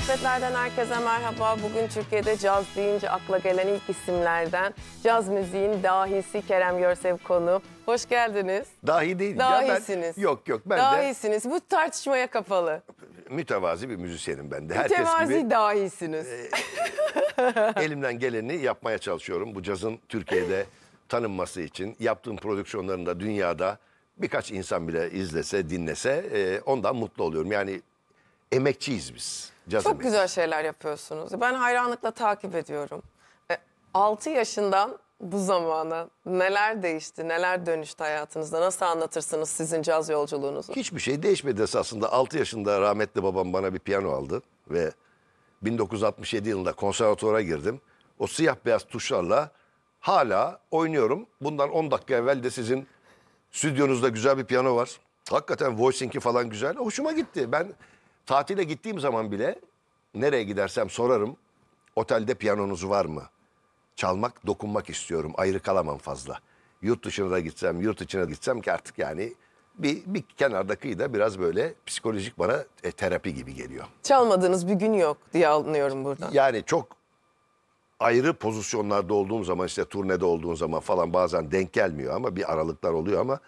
Sohbetler'den herkese merhaba. Bugün Türkiye'de caz deyince akla gelen ilk isimlerden caz müziğin dahisi Kerem Görsev konu. Hoş geldiniz. Dahi değil. Dahisiniz. Ya ben, yok yok ben de Dahisiniz. Bu tartışmaya kapalı. mütevazi bir müzisyenim ben de. Herkes Mütevazi gibi dahisiniz. Ee, elimden geleni yapmaya çalışıyorum. Bu cazın Türkiye'de tanınması için yaptığım prodüksiyonlarında dünyada birkaç insan bile izlese, dinlese e, ondan mutlu oluyorum. Yani emekçiyiz biz. Caz Çok emekçi. güzel şeyler yapıyorsunuz. Ben hayranlıkla takip ediyorum. E, 6 yaşından bu zamana neler değişti, neler dönüştü hayatınızda? Nasıl anlatırsınız sizin caz yolculuğunuzu? Hiçbir şey değişmedi esasında. 6 yaşında rahmetli babam bana bir piyano aldı ve 1967 yılında konservatuara girdim. O siyah beyaz tuşlarla hala oynuyorum. Bundan 10 dakika evvel de sizin stüdyonuzda güzel bir piyano var. Hakikaten voicing'i falan güzel. Hoşuma gitti. Ben Tatile gittiğim zaman bile nereye gidersem sorarım. Otelde piyanonuz var mı? Çalmak, dokunmak istiyorum. Ayrı kalamam fazla. Yurt dışına da gitsem, yurt içine gitsem ki artık yani bir, bir kenarda kıyıda biraz böyle psikolojik bana e, terapi gibi geliyor. Çalmadığınız bir gün yok diye anlıyorum buradan. Yani çok ayrı pozisyonlarda olduğum zaman işte turnede olduğum zaman falan bazen denk gelmiyor ama bir aralıklar oluyor ama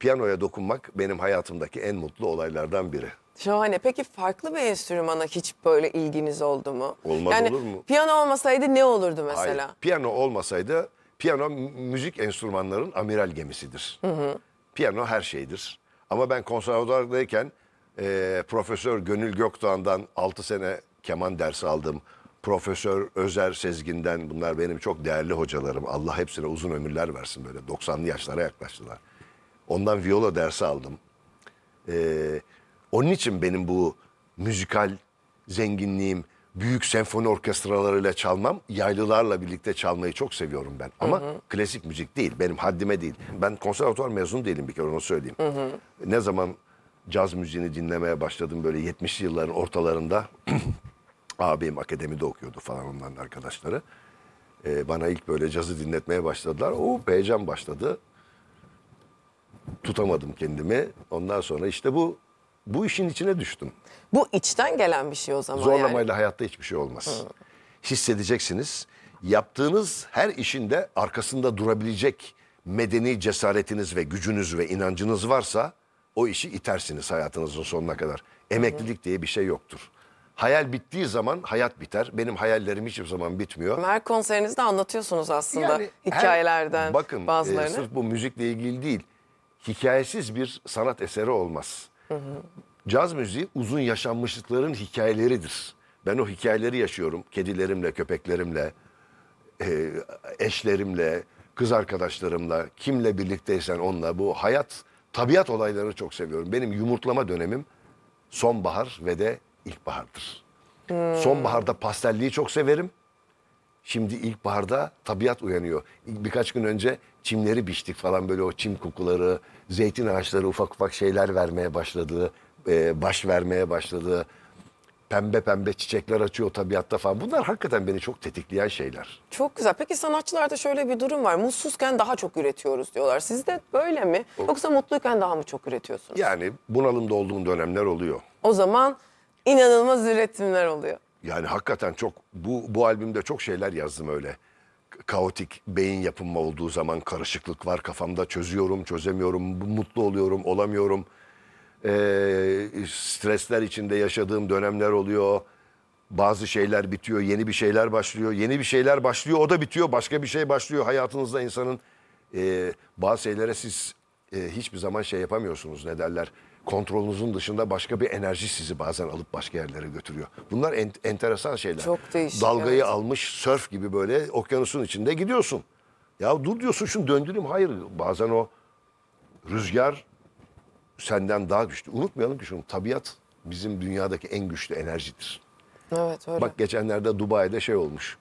piyanoya dokunmak benim hayatımdaki en mutlu olaylardan biri. Şahane. Peki farklı bir enstrümana hiç böyle ilginiz oldu mu? Olmaz yani, olur mu? Piyano olmasaydı ne olurdu mesela? Hayır, piyano olmasaydı piyano müzik enstrümanların amiral gemisidir. Hı hı. Piyano her şeydir. Ama ben konservatuardayken e, Profesör Gönül Gökdoğan'dan 6 sene keman dersi aldım. Profesör Özer Sezgin'den bunlar benim çok değerli hocalarım. Allah hepsine uzun ömürler versin böyle 90'lı yaşlara yaklaştılar. Ondan viola dersi aldım. Ee, onun için benim bu müzikal zenginliğim, büyük senfoni orkestralarıyla çalmam, yaylılarla birlikte çalmayı çok seviyorum ben. Ama hı hı. klasik müzik değil, benim haddime değil. Ben konservatuvar mezunu değilim bir kere onu söyleyeyim. Hı hı. Ne zaman caz müziğini dinlemeye başladım böyle 70'li yılların ortalarında. Abim akademide okuyordu falan onların arkadaşları. Ee, bana ilk böyle cazı dinletmeye başladılar. O heyecan başladı. Tutamadım kendimi. Ondan sonra işte bu bu işin içine düştüm. Bu içten gelen bir şey o zaman Zorlamayla yani. hayatta hiçbir şey olmaz. Hı. Hissedeceksiniz. Yaptığınız her işin de arkasında durabilecek medeni cesaretiniz ve gücünüz ve inancınız varsa o işi itersiniz hayatınızın sonuna kadar. Emeklilik Hı. diye bir şey yoktur. Hayal bittiği zaman hayat biter. Benim hayallerim hiçbir zaman bitmiyor. Her konserinizde anlatıyorsunuz aslında yani hikayelerden her, bakın, bazılarını. Bakın e, sırf bu müzikle ilgili değil. Hikayesiz bir sanat eseri olmaz. Caz müziği uzun yaşanmışlıkların hikayeleridir. Ben o hikayeleri yaşıyorum. Kedilerimle, köpeklerimle, e, eşlerimle, kız arkadaşlarımla, kimle birlikteysen onunla. Bu hayat, tabiat olaylarını çok seviyorum. Benim yumurtlama dönemim sonbahar ve de ilkbahardır. Hmm. Sonbaharda pastelliği çok severim. Şimdi ilkbaharda tabiat uyanıyor. İlk birkaç gün önce çimleri biçtik falan böyle o çim kokuları, zeytin ağaçları ufak ufak şeyler vermeye başladı, e, baş vermeye başladı. Pembe pembe çiçekler açıyor tabiatta falan. Bunlar hakikaten beni çok tetikleyen şeyler. Çok güzel. Peki sanatçılarda şöyle bir durum var. Mutsuzken daha çok üretiyoruz diyorlar. Sizde böyle mi? Yoksa mutluyken daha mı çok üretiyorsunuz? Yani bunalımda olduğum dönemler oluyor. O zaman inanılmaz üretimler oluyor. Yani hakikaten çok bu bu albümde çok şeyler yazdım öyle. Kaotik beyin yapımı olduğu zaman karışıklık var kafamda çözüyorum, çözemiyorum, mutlu oluyorum, olamıyorum. Ee, stresler içinde yaşadığım dönemler oluyor. Bazı şeyler bitiyor, yeni bir şeyler başlıyor. Yeni bir şeyler başlıyor, o da bitiyor, başka bir şey başlıyor. Hayatınızda insanın e, bazı şeylere siz e, hiçbir zaman şey yapamıyorsunuz ne derler kontrolünüzün dışında başka bir enerji sizi bazen alıp başka yerlere götürüyor. Bunlar en, enteresan şeyler. Çok değişik. Dalgayı evet. almış sörf gibi böyle okyanusun içinde gidiyorsun. Ya dur diyorsun şunu döndüreyim. Hayır bazen o rüzgar senden daha güçlü. Unutmayalım ki şunu tabiat bizim dünyadaki en güçlü enerjidir. Evet öyle. Bak geçenlerde Dubai'de şey olmuş.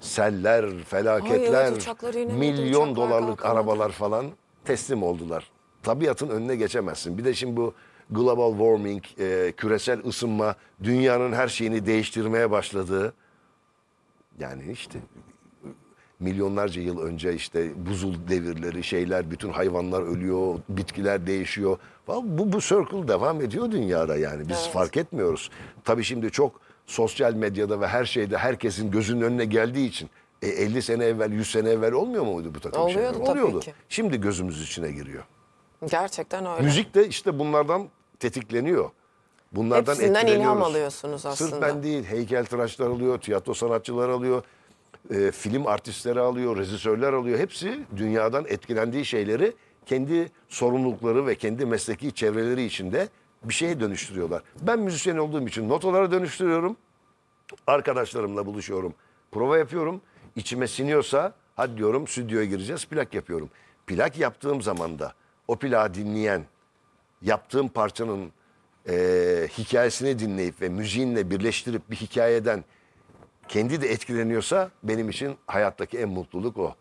Seller, felaketler, Ay, evet, milyon dolarlık kalkamadı. arabalar falan teslim oldular tabiatın önüne geçemezsin. Bir de şimdi bu global warming, e, küresel ısınma dünyanın her şeyini değiştirmeye başladığı yani işte milyonlarca yıl önce işte buzul devirleri şeyler bütün hayvanlar ölüyor, bitkiler değişiyor falan. Bu, bu circle devam ediyor dünyada yani biz evet. fark etmiyoruz. Tabii şimdi çok sosyal medyada ve her şeyde herkesin gözünün önüne geldiği için e, 50 sene evvel 100 sene evvel olmuyor muydu bu takım Oluyordu şeyler? Oluyordu tabii ki. Şimdi gözümüz içine giriyor. Gerçekten öyle. Müzik de işte bunlardan tetikleniyor. Bunlardan Hepsinden ilham alıyorsunuz aslında. Sırf ben değil, heykeltıraşlar alıyor, tiyatro sanatçılar alıyor, e, film artistleri alıyor, rejisörler alıyor. Hepsi dünyadan etkilendiği şeyleri kendi sorumlulukları ve kendi mesleki çevreleri içinde bir şeye dönüştürüyorlar. Ben müzisyen olduğum için notalara dönüştürüyorum. Arkadaşlarımla buluşuyorum. Prova yapıyorum. İçime siniyorsa hadi diyorum stüdyoya gireceğiz plak yapıyorum. Plak yaptığım zaman da o plağı dinleyen, yaptığım parçanın e, hikayesini dinleyip ve müziğinle birleştirip bir hikayeden kendi de etkileniyorsa benim için hayattaki en mutluluk o.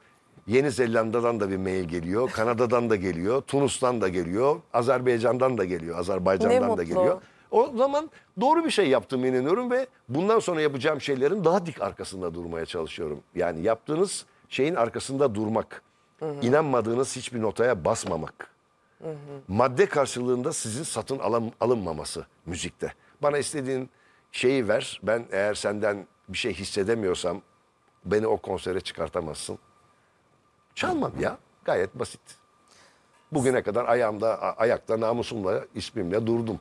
Yeni Zelanda'dan da bir mail geliyor, Kanada'dan da geliyor, Tunus'tan da geliyor, Azerbaycan'dan da geliyor, Azerbaycan'dan ne da geliyor. O zaman doğru bir şey yaptığımı inanıyorum ve bundan sonra yapacağım şeylerin daha dik arkasında durmaya çalışıyorum. Yani yaptığınız şeyin arkasında durmak, hı hı. inanmadığınız hiçbir notaya basmamak. Madde karşılığında sizin satın alın, alınmaması müzikte. Bana istediğin şeyi ver. Ben eğer senden bir şey hissedemiyorsam beni o konsere çıkartamazsın. Çalmam ya. Gayet basit. Bugüne kadar ayağımda, ayakta namusumla, ismimle durdum.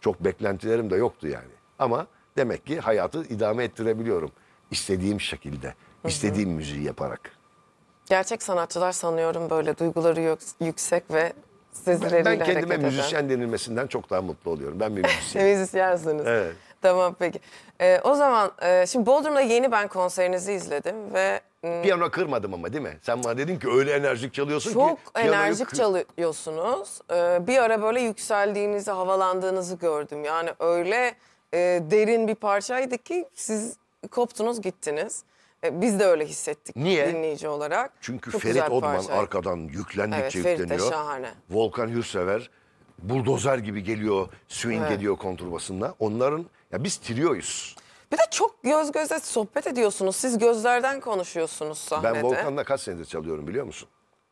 Çok beklentilerim de yoktu yani. Ama demek ki hayatı idame ettirebiliyorum. istediğim şekilde, istediğim müziği yaparak. Gerçek sanatçılar sanıyorum böyle duyguları yüksek ve Sezileriyle Ben kendime hareket müzisyen denilmesinden çok daha mutlu oluyorum. Ben bir eden. müzisyenim. Müzisyensiniz. evet. Tamam peki. Ee, o zaman e, şimdi Bodrum'da yeni ben konserinizi izledim ve m, Piyano kırmadım ama değil mi? Sen bana dedin ki öyle enerjik çalıyorsun çok ki. piyanoyu enerjik kır- çalıyorsunuz. Ee, bir ara böyle yükseldiğinizi, havalandığınızı gördüm. Yani öyle e, derin bir parçaydı ki siz koptunuz gittiniz. E, biz de öyle hissettik Niye? dinleyici olarak. Çünkü Çok Ferit bir Odman parçaydı. arkadan yüklendikçe Evet, Ferit de şahane. Volkan Hürsever buldozer gibi geliyor, swing Evet. ediyor kontrbasında. Onların ya biz trioyuz. Bir de çok göz göze sohbet ediyorsunuz. Siz gözlerden konuşuyorsunuz sahnede. Ben Volkan'la kaç senedir çalıyorum biliyor musun?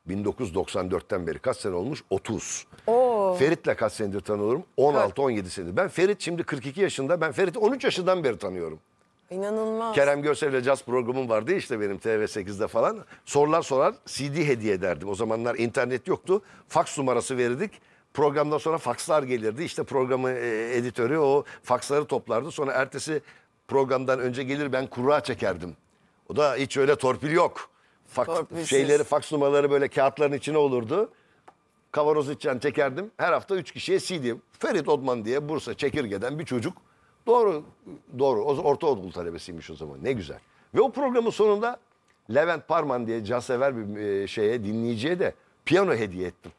1994'ten beri kaç sene olmuş? 30. Oo. Ferit'le kaç senedir tanıyorum? 16-17 senedir. Ben Ferit şimdi 42 yaşında. Ben Ferit'i 13 yaşından beri tanıyorum. İnanılmaz. Kerem Görsel'le caz programım vardı işte benim TV8'de falan. Sorular sorar CD hediye ederdim. O zamanlar internet yoktu. Faks numarası verirdik. Programdan sonra fakslar gelirdi. İşte programı e, editörü o faksları toplardı. Sonra ertesi programdan önce gelir ben kura çekerdim. O da hiç öyle torpil yok. Fak, şeyleri faks numaraları böyle kağıtların içine olurdu. Kavanoz içen çekerdim. Her hafta üç kişiye CD. Ferit Odman diye Bursa Çekirge'den bir çocuk Doğru, doğru. O ortaokul talebesiymiş o zaman. Ne güzel. Ve o programın sonunda Levent Parman diye cansever bir e, şeye, dinleyiciye de piyano hediye ettim.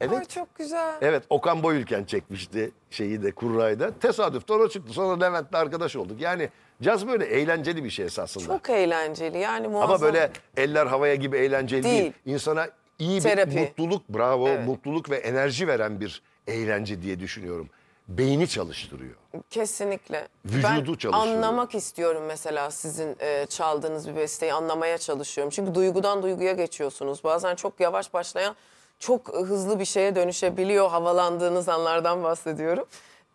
Evet. Ay çok güzel. Evet Okan Boyülken çekmişti şeyi de Kurra'yı da. Tesadüf sonra çıktı. Sonra Levent'le arkadaş olduk. Yani caz böyle eğlenceli bir şey esasında. Çok eğlenceli yani muazzam. Ama böyle eller havaya gibi eğlenceli değil. değil. İnsana iyi Terapi. bir mutluluk bravo evet. mutluluk ve enerji veren bir eğlence diye düşünüyorum beyni çalıştırıyor. Kesinlikle. Vücudu ben çalıştırıyor. anlamak istiyorum mesela sizin e, çaldığınız bir besteyi anlamaya çalışıyorum. Çünkü duygudan duyguya geçiyorsunuz. Bazen çok yavaş başlayan çok hızlı bir şeye dönüşebiliyor havalandığınız anlardan bahsediyorum.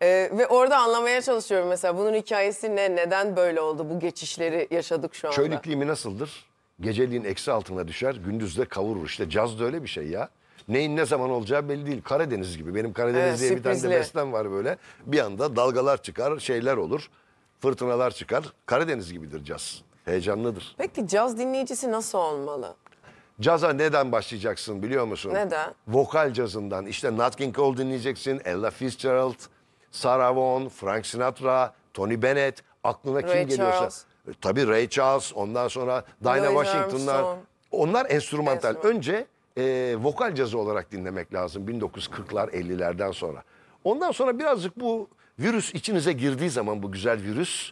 Ee, ve orada anlamaya çalışıyorum mesela bunun hikayesi ne, neden böyle oldu, bu geçişleri yaşadık şu anda. Çöl iklimi nasıldır? Geceliğin eksi altına düşer, gündüzde kavurur. İşte caz da öyle bir şey ya. Neyin ne zaman olacağı belli değil. Karadeniz gibi. Benim Karadeniz evet, diye sürprizli. bir tane de beslem var böyle. Bir anda dalgalar çıkar, şeyler olur. Fırtınalar çıkar. Karadeniz gibidir caz. Heyecanlıdır. Peki caz dinleyicisi nasıl olmalı? Caza neden başlayacaksın biliyor musun? Neden? Vokal cazından. İşte Nat King Cole dinleyeceksin. Ella Fitzgerald, Sarah Vaughan, Frank Sinatra, Tony Bennett. Aklına Ray kim geliyorsa. Charles. Tabii Ray Charles. Ondan sonra Dina Washington'lar. Onlar enstrümantal. enstrümantal. Önce e, vokal cazı olarak dinlemek lazım 1940'lar 50'lerden sonra. Ondan sonra birazcık bu virüs içinize girdiği zaman bu güzel virüs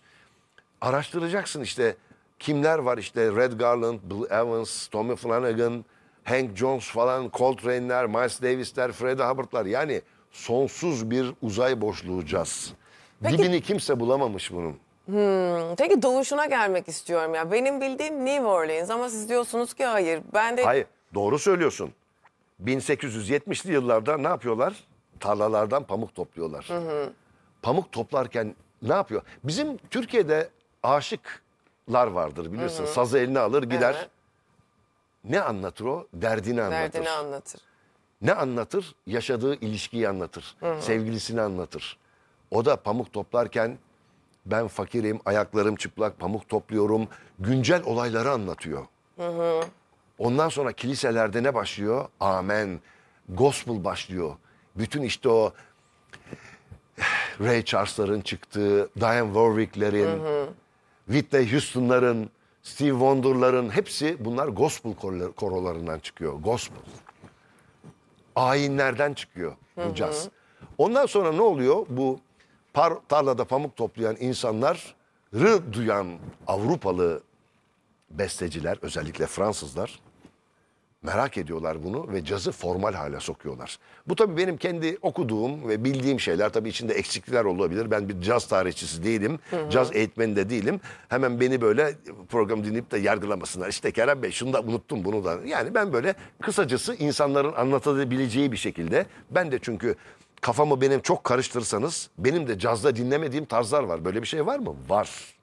araştıracaksın işte kimler var işte Red Garland, Bill Evans, Tommy Flanagan, Hank Jones falan, Coltrane'ler, Miles Davis'ler, Freddie Hubbard'lar yani sonsuz bir uzay boşluğu caz. Peki, Dibini kimse bulamamış bunun. Hmm, peki doğuşuna gelmek istiyorum ya. Benim bildiğim New Orleans ama siz diyorsunuz ki hayır. Ben de hayır. Doğru söylüyorsun. 1870'li yıllarda ne yapıyorlar? Tarlalardan pamuk topluyorlar. Hı hı. Pamuk toplarken ne yapıyor? Bizim Türkiye'de aşıklar vardır biliyorsun. Hı hı. Sazı eline alır gider. Evet. Ne anlatır o? Derdini anlatır. Derdini anlatır. Ne anlatır? Yaşadığı ilişkiyi anlatır. Hı hı. Sevgilisini anlatır. O da pamuk toplarken ben fakirim, ayaklarım çıplak, pamuk topluyorum. Güncel olayları anlatıyor. Hı hı. Ondan sonra kiliselerde ne başlıyor? Amen. Gospel başlıyor. Bütün işte o Ray Charles'ların çıktığı, Diane Warwick'lerin, Whitney Houston'ların, Steve Wonder'ların hepsi bunlar gospel korolarından çıkıyor. Gospel. Ayinlerden çıkıyor bu caz. Ondan sonra ne oluyor? Bu par, tarlada pamuk toplayan insanlar rı duyan Avrupalı besteciler özellikle Fransızlar merak ediyorlar bunu ve cazı formal hale sokuyorlar. Bu tabii benim kendi okuduğum ve bildiğim şeyler tabii içinde eksiklikler olabilir. Ben bir caz tarihçisi değilim, hı hı. caz eğitmeni de değilim. Hemen beni böyle programı dinleyip de yargılamasınlar. İşte Kerem Bey şunu da unuttum bunu da. Yani ben böyle kısacası insanların anlatabileceği bir şekilde. Ben de çünkü kafamı benim çok karıştırsanız benim de cazda dinlemediğim tarzlar var. Böyle bir şey var mı? Var.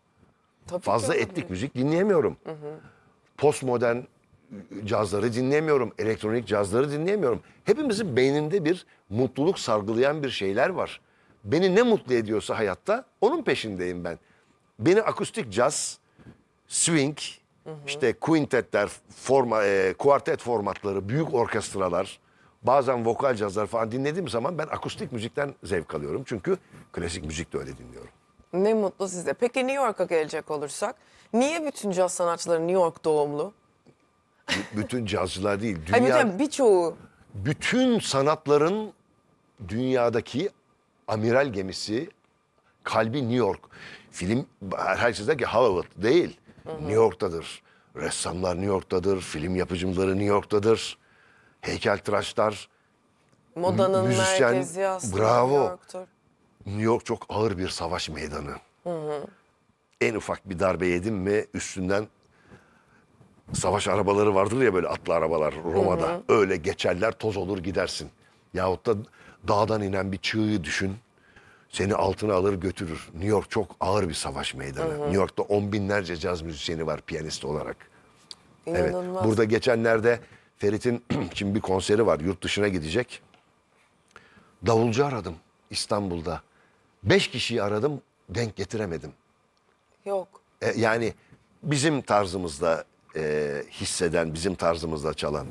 Tabii Fazla etnik müzik dinleyemiyorum. Hı hı. Postmodern cazları dinleyemiyorum. Elektronik cazları dinleyemiyorum. Hepimizin beyninde bir mutluluk sargılayan bir şeyler var. Beni ne mutlu ediyorsa hayatta onun peşindeyim ben. Beni akustik caz, swing, hı hı. işte quintetler, forma, e, kuartet formatları, büyük orkestralar, bazen vokal cazlar falan dinlediğim zaman ben akustik müzikten zevk alıyorum. Çünkü klasik müzik de öyle dinliyorum. Ne mutlu size. Peki New York'a gelecek olursak niye bütün caz sanatçıları New York doğumlu? B- Bütün cazcılar değil. Hayır Dünya, bütün birçoğu. bütün sanatların dünyadaki amiral gemisi kalbi New York. Film herkes der ki Hollywood değil. New York'tadır. Ressamlar New York'tadır. Film yapıcıları New York'tadır. Heykeltıraşlar, Modanın müzisyen, merkezi aslında bravo. New York'tur. New York çok ağır bir savaş meydanı. Hı hı. En ufak bir darbe yedim mi üstünden savaş arabaları vardır ya böyle atlı arabalar Roma'da. Hı hı. Öyle geçerler toz olur gidersin. Yahut da dağdan inen bir çığ'ı düşün. Seni altına alır götürür. New York çok ağır bir savaş meydanı. Hı hı. New York'ta on binlerce caz müzisyeni var piyanist olarak. İnanılmaz. Evet. Burada geçenlerde Ferit'in şimdi bir konseri var. Yurt dışına gidecek. Davulcu aradım İstanbul'da. Beş kişiyi aradım denk getiremedim. Yok. E, yani bizim tarzımızda e, hisseden, bizim tarzımızda çalan.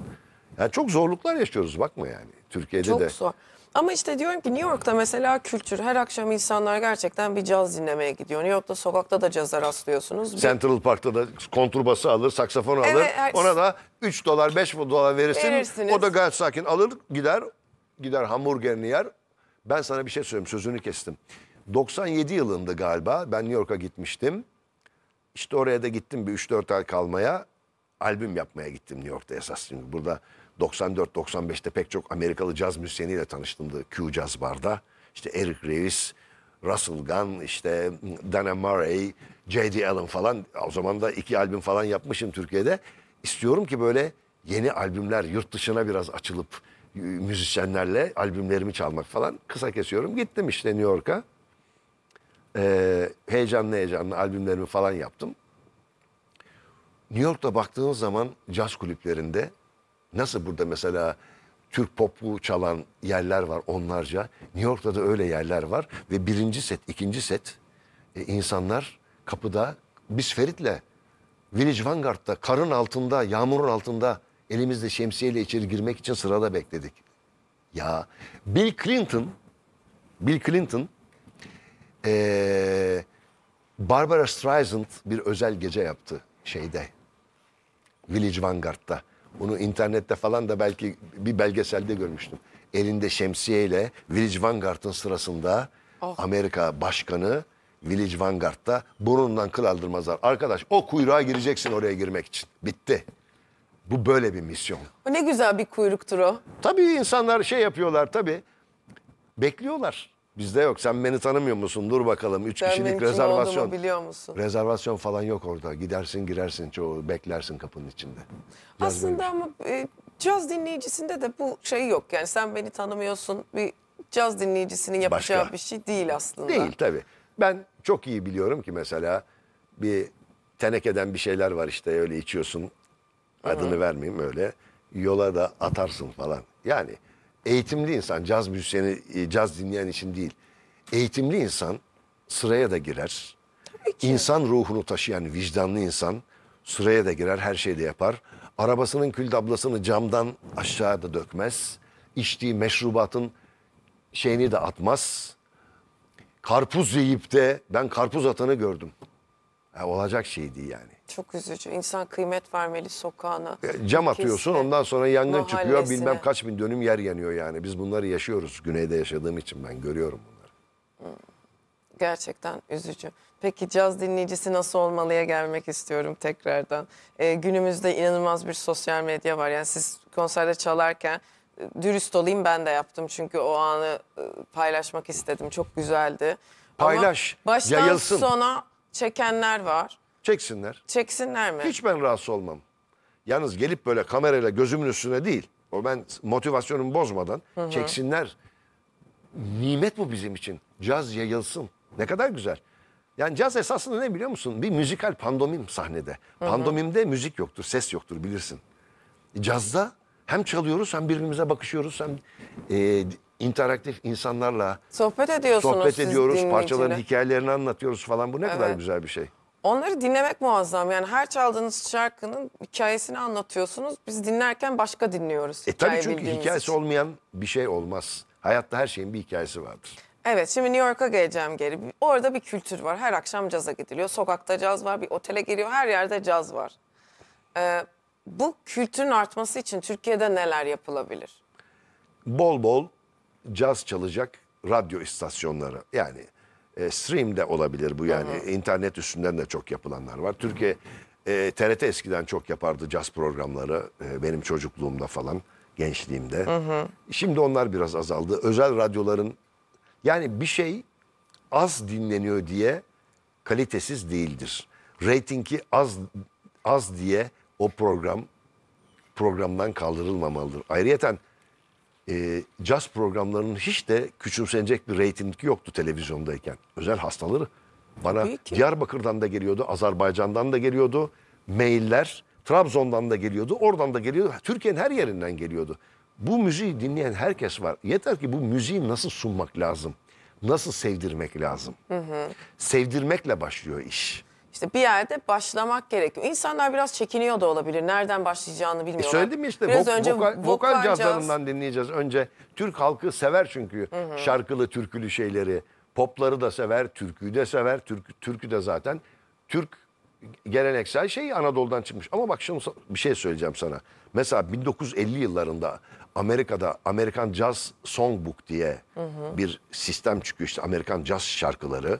Yani çok zorluklar yaşıyoruz bakma yani. Türkiye'de çok de. Çok zor. Ama işte diyorum ki New York'ta mesela kültür her akşam insanlar gerçekten bir caz dinlemeye gidiyor. New York'ta sokakta da caza rastlıyorsunuz. Central Park'ta da konturbası alır, saksafon alır. her... Ona da 3 dolar 5 dolar verirsin. Verirsiniz. O da gayet sakin alır gider gider hamburgerini yer ben sana bir şey söyleyeyim sözünü kestim. 97 yılında galiba ben New York'a gitmiştim. İşte oraya da gittim bir 3-4 ay kalmaya. Albüm yapmaya gittim New York'ta esas. Şimdi burada 94-95'te pek çok Amerikalı caz müzisyeniyle tanıştım da Q Jazz Bar'da. İşte Eric Reeves, Russell Gunn, işte Dana Murray, J.D. Allen falan. O zaman da iki albüm falan yapmışım Türkiye'de. İstiyorum ki böyle yeni albümler yurt dışına biraz açılıp müzisyenlerle albümlerimi çalmak falan. Kısa kesiyorum. Gittim işte New York'a. Ee, heyecanlı heyecanlı albümlerimi falan yaptım. New York'ta baktığınız zaman caz kulüplerinde nasıl burada mesela Türk popu çalan yerler var onlarca. New York'ta da öyle yerler var ve birinci set, ikinci set e, insanlar kapıda biz Ferit'le Village Vanguard'da karın altında, yağmurun altında Elimizde şemsiyeyle içeri girmek için sırada bekledik. Ya Bill Clinton, Bill Clinton ee, Barbara Streisand bir özel gece yaptı şeyde. Village Vanguard'da. Bunu internette falan da belki bir belgeselde görmüştüm. Elinde şemsiyeyle Village Vanguard'ın sırasında oh. Amerika Başkanı Village Vanguard'da burnundan kıl aldırmazlar. Arkadaş o kuyruğa gireceksin oraya girmek için. Bitti. Bu böyle bir misyon. O ne güzel bir kuyruktur o. Tabii insanlar şey yapıyorlar tabii. Bekliyorlar. Bizde yok. Sen beni tanımıyor musun? Dur bakalım. Üç Sen kişilik rezervasyon. biliyor musun? Rezervasyon falan yok orada. Gidersin girersin çoğu beklersin kapının içinde. Biraz Aslında böyle- ama e, caz dinleyicisinde de bu şey yok. Yani sen beni tanımıyorsun. Bir caz dinleyicisinin yapacağı Başka. bir şey değil aslında. Değil tabii. Ben çok iyi biliyorum ki mesela bir tenekeden bir şeyler var işte öyle içiyorsun adını Hı. vermeyeyim öyle yola da atarsın falan. Yani eğitimli insan caz müzisyeni, e, caz dinleyen için değil. Eğitimli insan sıraya da girer. Tabii ki. İnsan ruhunu taşıyan vicdanlı insan sıraya da girer, her şeyi de yapar. Arabasının kül dablasını camdan aşağıda dökmez. İçtiği meşrubatın şeyini de atmaz. Karpuz yiyip de ben karpuz atanı gördüm. Ha, olacak şeydi yani. Çok üzücü. İnsan kıymet vermeli sokağına. E, cam atıyorsun Kesinlikle. ondan sonra yangın çıkıyor bilmem kaç bin dönüm yer yanıyor yani. Biz bunları yaşıyoruz. Güneyde yaşadığım için ben görüyorum bunları. Hmm. Gerçekten üzücü. Peki caz dinleyicisi nasıl olmalıya gelmek istiyorum tekrardan. Ee, günümüzde inanılmaz bir sosyal medya var. Yani siz konserde çalarken e, dürüst olayım ben de yaptım. Çünkü o anı e, paylaşmak istedim. Çok güzeldi. Ama Paylaş, baştan yayılsın. sona çekenler var. Çeksinler. Çeksinler mi? Hiç ben rahatsız olmam. Yalnız gelip böyle kamerayla gözümün üstüne değil. O ben motivasyonumu bozmadan hı hı. çeksinler. Nimet bu bizim için. Caz yayılsın. Ne kadar güzel. Yani caz esasında ne biliyor musun? Bir müzikal pandomim sahnede. Hı hı. Pandomimde müzik yoktur, ses yoktur bilirsin. Cazda hem çalıyoruz hem birbirimize bakışıyoruz hem e, interaktif insanlarla sohbet ediyorsunuz. Sohbet ediyoruz, parçaların hikayelerini anlatıyoruz falan. Bu ne evet. kadar güzel bir şey. Onları dinlemek muazzam. Yani her çaldığınız şarkının hikayesini anlatıyorsunuz. Biz dinlerken başka dinliyoruz. E tabii çünkü hikayesi için. olmayan bir şey olmaz. Hayatta her şeyin bir hikayesi vardır. Evet şimdi New York'a geleceğim geri. Orada bir kültür var. Her akşam caza gidiliyor. Sokakta caz var. Bir otele giriyor. Her yerde caz var. Ee, bu kültürün artması için Türkiye'de neler yapılabilir? Bol bol caz çalacak radyo istasyonları. Yani e, stream de olabilir bu yani. Aha. internet üstünden de çok yapılanlar var. Türkiye e, TRT eskiden çok yapardı caz programları e, benim çocukluğumda falan gençliğimde. Hı hı. Şimdi onlar biraz azaldı. Özel radyoların yani bir şey az dinleniyor diye kalitesiz değildir. Ratingi az az diye o program programdan kaldırılmamalıdır. Ayrıyeten e, caz programlarının hiç de küçümsenecek bir reytingi yoktu televizyondayken. Özel hastaları. Bana Diyarbakır'dan da geliyordu, Azerbaycan'dan da geliyordu. Mailler Trabzon'dan da geliyordu, oradan da geliyordu. Türkiye'nin her yerinden geliyordu. Bu müziği dinleyen herkes var. Yeter ki bu müziği nasıl sunmak lazım? Nasıl sevdirmek lazım? Hı hı. Sevdirmekle başlıyor iş işte bir yerde başlamak gerekiyor. İnsanlar biraz çekiniyor da olabilir. Nereden başlayacağını e bilmiyorlar. E söyledim işte biraz vo önce vokal, vokal, cazlarından caz. dinleyeceğiz. Önce Türk halkı sever çünkü hı hı. şarkılı türkülü şeyleri. Popları da sever, türküyü de sever. Türk, türkü de zaten Türk geleneksel şey Anadolu'dan çıkmış. Ama bak şunu bir şey söyleyeceğim sana. Mesela 1950 yıllarında Amerika'da Amerikan Jazz Songbook diye hı hı. bir sistem çıkıyor. İşte Amerikan Jazz şarkıları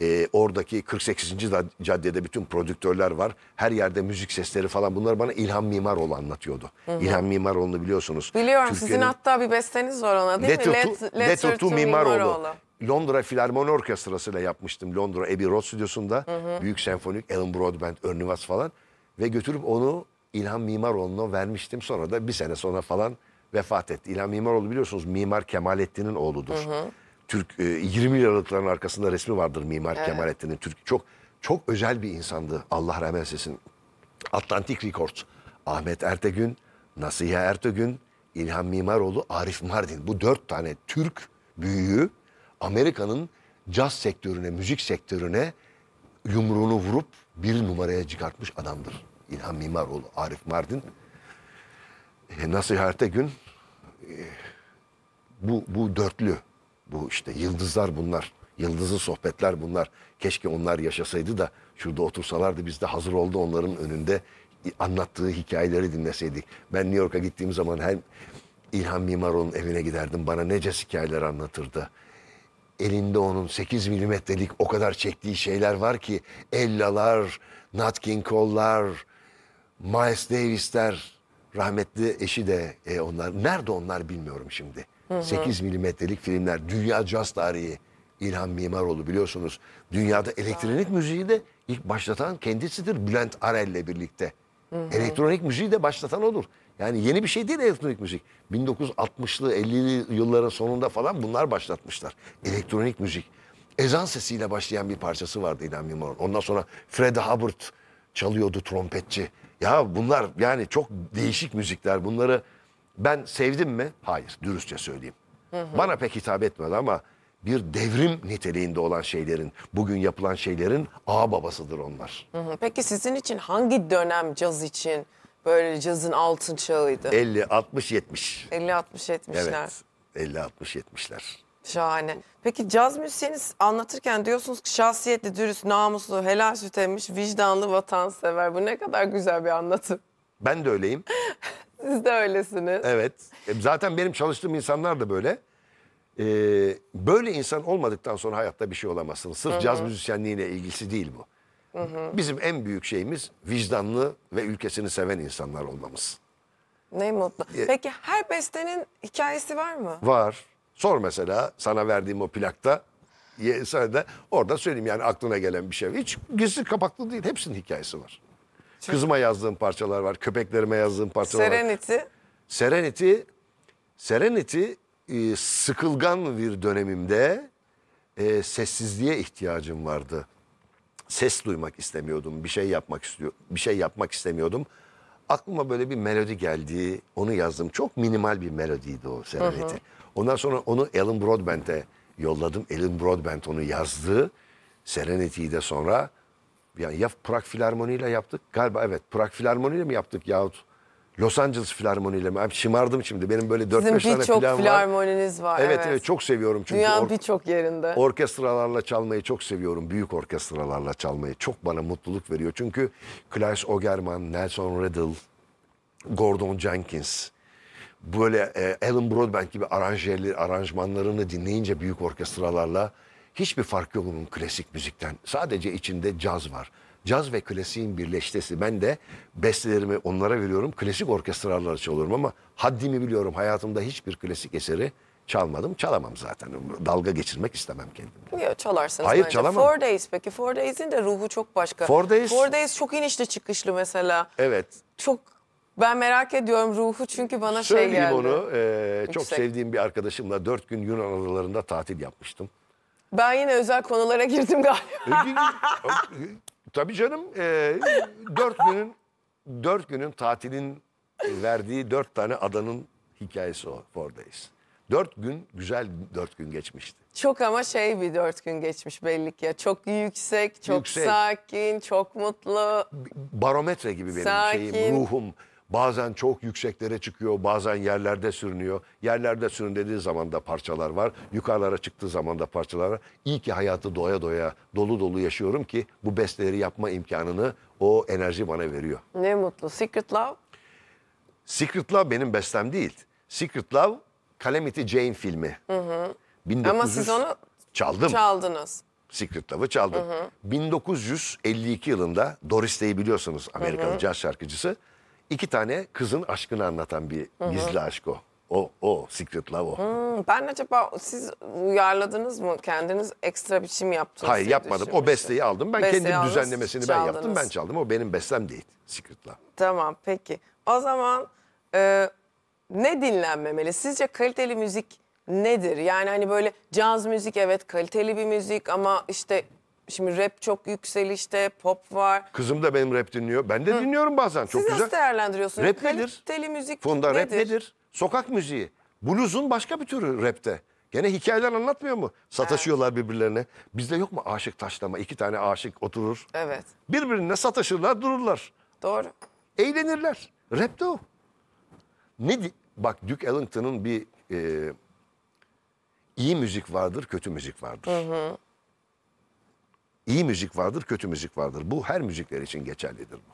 e, oradaki 48. caddede bütün prodüktörler var. Her yerde müzik sesleri falan bunlar bana İlhan Mimaroğlu anlatıyordu. Hı hı. İlhan Mimaroğlu'nu biliyorsunuz. Biliyorum sizin hatta bir besteniz var ona değil Letter mi? To, Let, Letter to Mimaroğlu. Mimaroğlu. Londra Filarmoni Orkestrası ile yapmıştım. Londra Abbey Road Stüdyosu'nda. Hı hı. Büyük Senfonik, Alan Broadbent, Ernie falan. Ve götürüp onu İlhan Mimaroğlu'na vermiştim. Sonra da bir sene sonra falan vefat etti. İlhan Mimaroğlu biliyorsunuz Mimar Kemalettin'in oğludur. Hı hı. Türk 20 e, liralıkların arkasında resmi vardır Mimar evet. Kemalettin'in. Türk çok çok özel bir insandı. Allah rahmet eylesin. Atlantik Records. Ahmet Ertegün, Nasiha Ertegün, İlhan Mimaroğlu, Arif Mardin. Bu dört tane Türk büyüğü Amerika'nın caz sektörüne, müzik sektörüne yumruğunu vurup bir numaraya çıkartmış adamdır. İlhan Mimaroğlu, Arif Mardin. E, Nasiha Ertegün e, bu, bu dörtlü bu işte yıldızlar bunlar. Yıldızlı sohbetler bunlar. Keşke onlar yaşasaydı da şurada otursalardı biz de hazır oldu onların önünde anlattığı hikayeleri dinleseydik. Ben New York'a gittiğim zaman hem İlhan Mimaroğlu'nun evine giderdim. Bana necesi hikayeler anlatırdı. Elinde onun 8 milimetrelik o kadar çektiği şeyler var ki Ellalar, Nat King Cole'lar, Miles Davis'ler, rahmetli eşi de e, onlar. Nerede onlar bilmiyorum şimdi. 8 milimetrelik filmler. Dünya caz tarihi. İlhan Mimaroğlu biliyorsunuz. Dünyada elektronik müziği de ilk başlatan kendisidir Bülent ile birlikte. Elektronik müziği de başlatan odur. Yani yeni bir şey değil elektronik müzik. 1960'lı 50'li yılların sonunda falan bunlar başlatmışlar. Elektronik müzik. Ezan sesiyle başlayan bir parçası vardı İlhan Mimaroğlu. Ondan sonra Fred Hubbard çalıyordu trompetçi. Ya bunlar yani çok değişik müzikler. Bunları ben sevdim mi? Hayır, dürüstçe söyleyeyim. Hı hı. Bana pek hitap etmedi ama bir devrim niteliğinde olan şeylerin, bugün yapılan şeylerin ağ babasıdır onlar. Hı hı. Peki sizin için hangi dönem caz için böyle cazın altın çağıydı? 50, 60, 70. 50, 60, 70'ler. Evet, 50, 60, 70'ler. Şahane. Peki caz müziğiniz anlatırken diyorsunuz ki şahsiyetli, dürüst, namuslu, helal süt emmiş, vicdanlı, vatansever. Bu ne kadar güzel bir anlatım. Ben de öyleyim. Siz de öylesiniz. Evet. E, zaten benim çalıştığım insanlar da böyle. E, böyle insan olmadıktan sonra hayatta bir şey olamazsınız. Sırf caz müzisyenliğiyle ilgisi değil bu. Bizim en büyük şeyimiz vicdanlı ve ülkesini seven insanlar olmamız. Ne mutlu. Ye- Peki her bestenin hikayesi var mı? Var. Sor mesela sana verdiğim o plakta. Ye- Sana da orada söyleyeyim yani aklına gelen bir şey. Hiç gizli kapaklı değil. Hepsinin hikayesi var. Kızıma yazdığım parçalar var. Köpeklerime yazdığım parçalar var. Serenity. Serenity, Serenity e, sıkılgan bir dönemimde e, sessizliğe ihtiyacım vardı. Ses duymak istemiyordum, bir şey yapmak istiyor, bir şey yapmak istemiyordum. Aklıma böyle bir melodi geldi, onu yazdım. Çok minimal bir melodiydi o Serenity. Ondan sonra onu Alan Broadbent'e yolladım. Alan Broadbent onu yazdı. Serenity'yi de sonra yani ya Prag Filarmoni ile yaptık galiba evet Prag Filarmoni ile mi yaptık yahut Los Angeles Filarmoni ile mi? Abi şımardım şimdi benim böyle 4-5 tane plan var. Sizin birçok filarmoniniz var. Evet, evet evet çok seviyorum çünkü. Dünyanın birçok yerinde. Orkestralarla çalmayı çok seviyorum. Büyük orkestralarla çalmayı çok bana mutluluk veriyor. Çünkü Klaus Ogerman, Nelson Riddle, Gordon Jenkins, böyle e, Alan Broadbent gibi aranjeli, aranjmanlarını dinleyince büyük orkestralarla Hiçbir fark yok bunun klasik müzikten. Sadece içinde caz var. Caz ve klasiğin birleştesi. Ben de bestelerimi onlara veriyorum. Klasik orkestralarla çalıyorum ama haddimi biliyorum. Hayatımda hiçbir klasik eseri çalmadım. Çalamam zaten. Dalga geçirmek istemem kendimi. Ya çalarsınız Hayır, bence. çalamam. Four Days peki. Four Days'in de ruhu çok başka. Four Days, Four Days çok inişli çıkışlı mesela. Evet. Çok ben merak ediyorum ruhu çünkü bana şey Söyleyeyim şey geldi. Söyleyeyim onu. E, çok sevdiğim bir arkadaşımla dört gün Yunan adalarında tatil yapmıştım. Ben yine özel konulara girdim galiba. E, e, tabii canım. E, dört günün dört günün tatilin verdiği dört tane adanın hikayesi o Ford'dayız. Dört gün güzel dört gün geçmişti. Çok ama şey bir dört gün geçmiş belli ki. Çok yüksek, çok yüksek. sakin, çok mutlu. Barometre gibi benim sakin. şeyim, ruhum. Bazen çok yükseklere çıkıyor, bazen yerlerde sürünüyor. Yerlerde sürün dediği zaman da parçalar var. Yukarılara çıktığı zaman da parçalar var. İyi ki hayatı doya doya, dolu dolu yaşıyorum ki bu besteleri yapma imkanını o enerji bana veriyor. Ne mutlu. Secret Love? Secret Love benim bestem değil. Secret Love, Calamity Jane filmi. Hı hı. 1900... Ama siz onu çaldım. çaldınız. Secret Love'ı çaldım. Hı hı. 1952 yılında Doris Day'i biliyorsunuz Amerikalı hı caz şarkıcısı iki tane kızın aşkını anlatan bir gizli aşk o. O, o, Secret Love o. Hmm, ben acaba siz uyarladınız mı? Kendiniz ekstra biçim yaptınız. Hayır yapmadım. O besteyi aldım. Ben Besteyi kendim aldınız, düzenlemesini ben yaptım. Ben çaldım. O benim bestem değil. Secret Love. Tamam peki. O zaman e, ne dinlenmemeli? Sizce kaliteli müzik nedir? Yani hani böyle caz müzik evet kaliteli bir müzik ama işte Şimdi rap çok yükselişte, pop var. Kızım da benim rap dinliyor. Ben de Hı. dinliyorum bazen. Çok Siz güzel. nasıl değerlendiriyorsunuz? Rap nedir? Kaliteli müzik Funda nedir? rap nedir? Sokak müziği. Bluzun başka bir türü rapte. Gene hikayeler anlatmıyor mu? Sataşıyorlar birbirlerine. Bizde yok mu aşık taşlama? İki tane aşık oturur. Evet, Birbirine sataşırlar dururlar. doğru. Eğlenirler. Rap de o. Ne Bak Duke Ellington'ın bir e, iyi müzik vardır, kötü müzik vardır. İyi müzik vardır, kötü müzik vardır. Bu her müzikler için geçerlidir bu.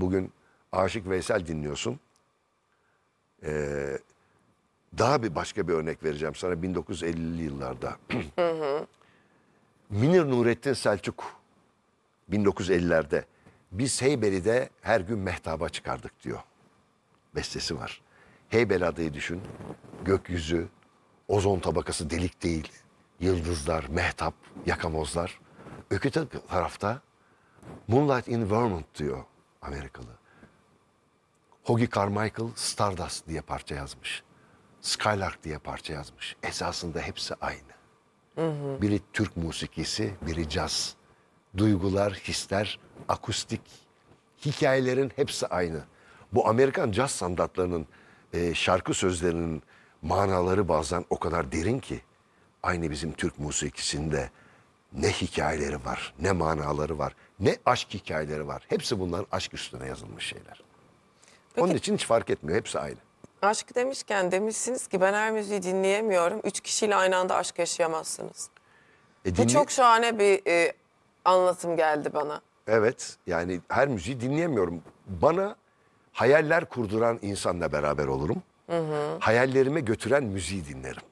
Bugün Aşık Veysel dinliyorsun. Ee, daha bir başka bir örnek vereceğim sana 1950'li yıllarda. Minir Nurettin Selçuk 1950'lerde biz Heybeli'de her gün mehtaba çıkardık diyor. Bestesi var. Heybeli adayı düşün. Gökyüzü, ozon tabakası delik değil. Yıldızlar, Mehtap, Yakamozlar. Ökü tarafta Moonlight in Vermont diyor Amerikalı. Hoagy Carmichael Stardust diye parça yazmış. Skylark diye parça yazmış. Esasında hepsi aynı. Hı hı. Biri Türk musikisi, biri caz. Duygular, hisler, akustik. Hikayelerin hepsi aynı. Bu Amerikan caz standartlarının e, şarkı sözlerinin manaları bazen o kadar derin ki. Aynı bizim Türk musikisinde ne hikayeleri var, ne manaları var, ne aşk hikayeleri var. Hepsi bunlar aşk üstüne yazılmış şeyler. Peki, Onun için hiç fark etmiyor. Hepsi aynı. Aşk demişken demişsiniz ki ben her müziği dinleyemiyorum. Üç kişiyle aynı anda aşk yaşayamazsınız. E, dinle... Bu çok şahane bir e, anlatım geldi bana. Evet yani her müziği dinleyemiyorum. Bana hayaller kurduran insanla beraber olurum. Hı hı. Hayallerime götüren müziği dinlerim.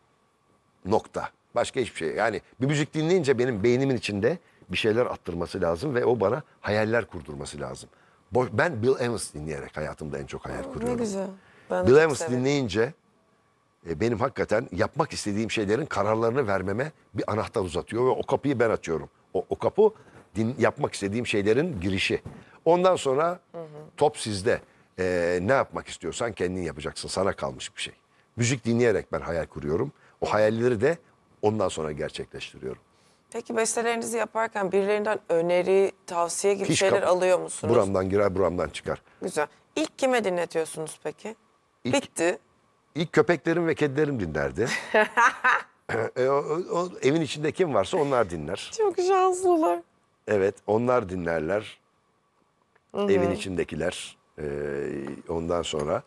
Nokta. Başka hiçbir şey. Yani bir müzik dinleyince benim beynimin içinde bir şeyler attırması lazım ve o bana hayaller kurdurması lazım. Boş, ben Bill Evans dinleyerek hayatımda en çok hayal kuruyorum. Ne güzel. Ben Bill Evans severim. dinleyince e, benim hakikaten yapmak istediğim şeylerin kararlarını vermeme bir anahtar uzatıyor ve o kapıyı ben açıyorum. O, o kapı din, yapmak istediğim şeylerin girişi. Ondan sonra hı hı. top sizde. E, ne yapmak istiyorsan kendin yapacaksın. Sana kalmış bir şey. Müzik dinleyerek ben hayal kuruyorum. O hayalleri de Ondan sonra gerçekleştiriyorum. Peki bestelerinizi yaparken birilerinden öneri, tavsiye gibi Hiç şeyler alıyor musunuz? Buramdan girer, buramdan çıkar. Güzel. İlk kime dinletiyorsunuz peki? İlk- Bitti. İlk köpeklerim ve kedilerim dinlerdi. E, o, o- o- evin içinde kim varsa onlar dinler. Çok şanslılar. Evet, onlar dinlerler. Evin içindekiler. e, ondan sonra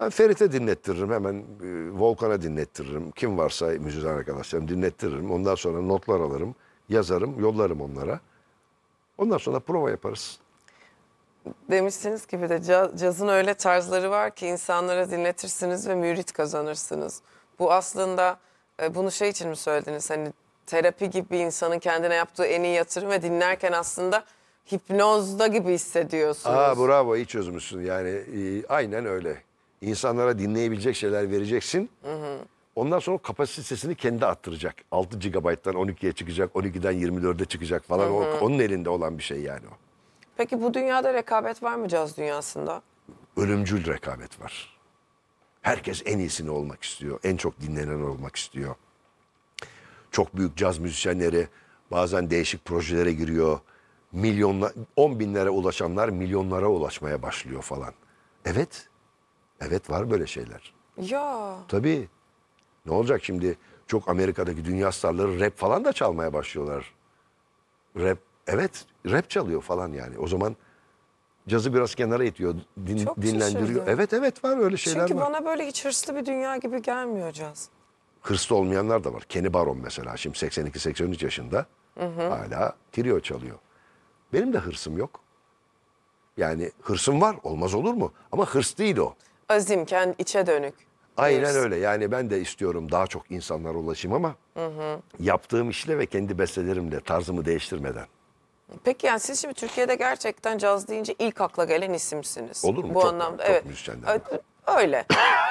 ben Ferit'e dinlettiririm hemen e, Volkan'a dinlettiririm. Kim varsa müzisyen arkadaşlarım dinlettiririm. Ondan sonra notlar alırım, yazarım, yollarım onlara. Ondan sonra prova yaparız. Demişsiniz ki bir de cazın öyle tarzları var ki insanlara dinletirsiniz ve mürit kazanırsınız. Bu aslında e, bunu şey için mi söylediniz? Hani terapi gibi insanın kendine yaptığı en iyi yatırım ve dinlerken aslında hipnozda gibi hissediyorsunuz. Aa bravo iyi çözmüşsün yani e, aynen öyle. İnsanlara dinleyebilecek şeyler vereceksin. Hı hı. Ondan sonra kapasitesini kendi arttıracak. 6 GB'dan 12'ye çıkacak, 12'den 24'e çıkacak falan. Hı hı. onun elinde olan bir şey yani o. Peki bu dünyada rekabet var mı caz dünyasında? Ölümcül rekabet var. Herkes en iyisini olmak istiyor. En çok dinlenen olmak istiyor. Çok büyük caz müzisyenleri bazen değişik projelere giriyor. Milyonla, on binlere ulaşanlar milyonlara ulaşmaya başlıyor falan. Evet Evet var böyle şeyler. Ya. Tabii. Ne olacak şimdi çok Amerika'daki dünya starları rap falan da çalmaya başlıyorlar. Rap evet rap çalıyor falan yani. O zaman cazı biraz kenara itiyor, din, Çok dinlendiriyor. Şaşırdım. Evet evet var öyle şeyler Çünkü var. Çünkü bana böyle hiç hırslı bir dünya gibi gelmiyor caz. Hırslı olmayanlar da var. Kenny Baron mesela şimdi 82-83 yaşında hı hı. hala trio çalıyor. Benim de hırsım yok. Yani hırsım var olmaz olur mu? Ama hırs değil o. Azimken içe dönük. Aynen diyoruz. öyle. Yani ben de istiyorum daha çok insanlara ulaşayım ama hı hı. yaptığım işle ve kendi bestelerimle tarzımı değiştirmeden. Peki yani siz şimdi Türkiye'de gerçekten caz deyince ilk akla gelen isimsiniz. Olur mu? Bu çok, anlamda çok evet. Öyle.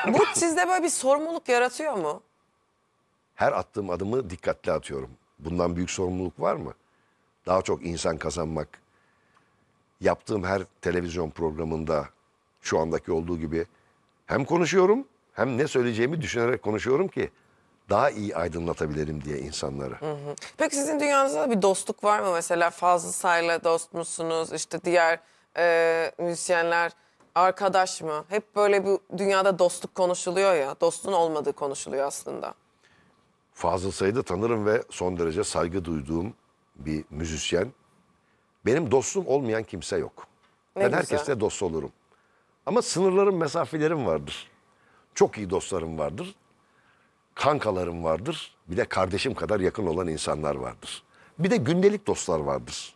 Bu sizde böyle bir sorumluluk yaratıyor mu? Her attığım adımı dikkatli atıyorum. Bundan büyük sorumluluk var mı? Daha çok insan kazanmak. Yaptığım her televizyon programında şu andaki olduğu gibi hem konuşuyorum hem ne söyleyeceğimi düşünerek konuşuyorum ki daha iyi aydınlatabilirim diye insanları. Hı hı. Peki sizin dünyanızda bir dostluk var mı? Mesela Fazıl Say'la dost musunuz? İşte diğer e, müzisyenler arkadaş mı? Hep böyle bir dünyada dostluk konuşuluyor ya. Dostun olmadığı konuşuluyor aslında. Fazıl Say'ı da tanırım ve son derece saygı duyduğum bir müzisyen. Benim dostum olmayan kimse yok. Ne ben güzel. herkesle dost olurum. Ama sınırlarım, mesafelerim vardır. Çok iyi dostlarım vardır. Kankalarım vardır. Bir de kardeşim kadar yakın olan insanlar vardır. Bir de gündelik dostlar vardır.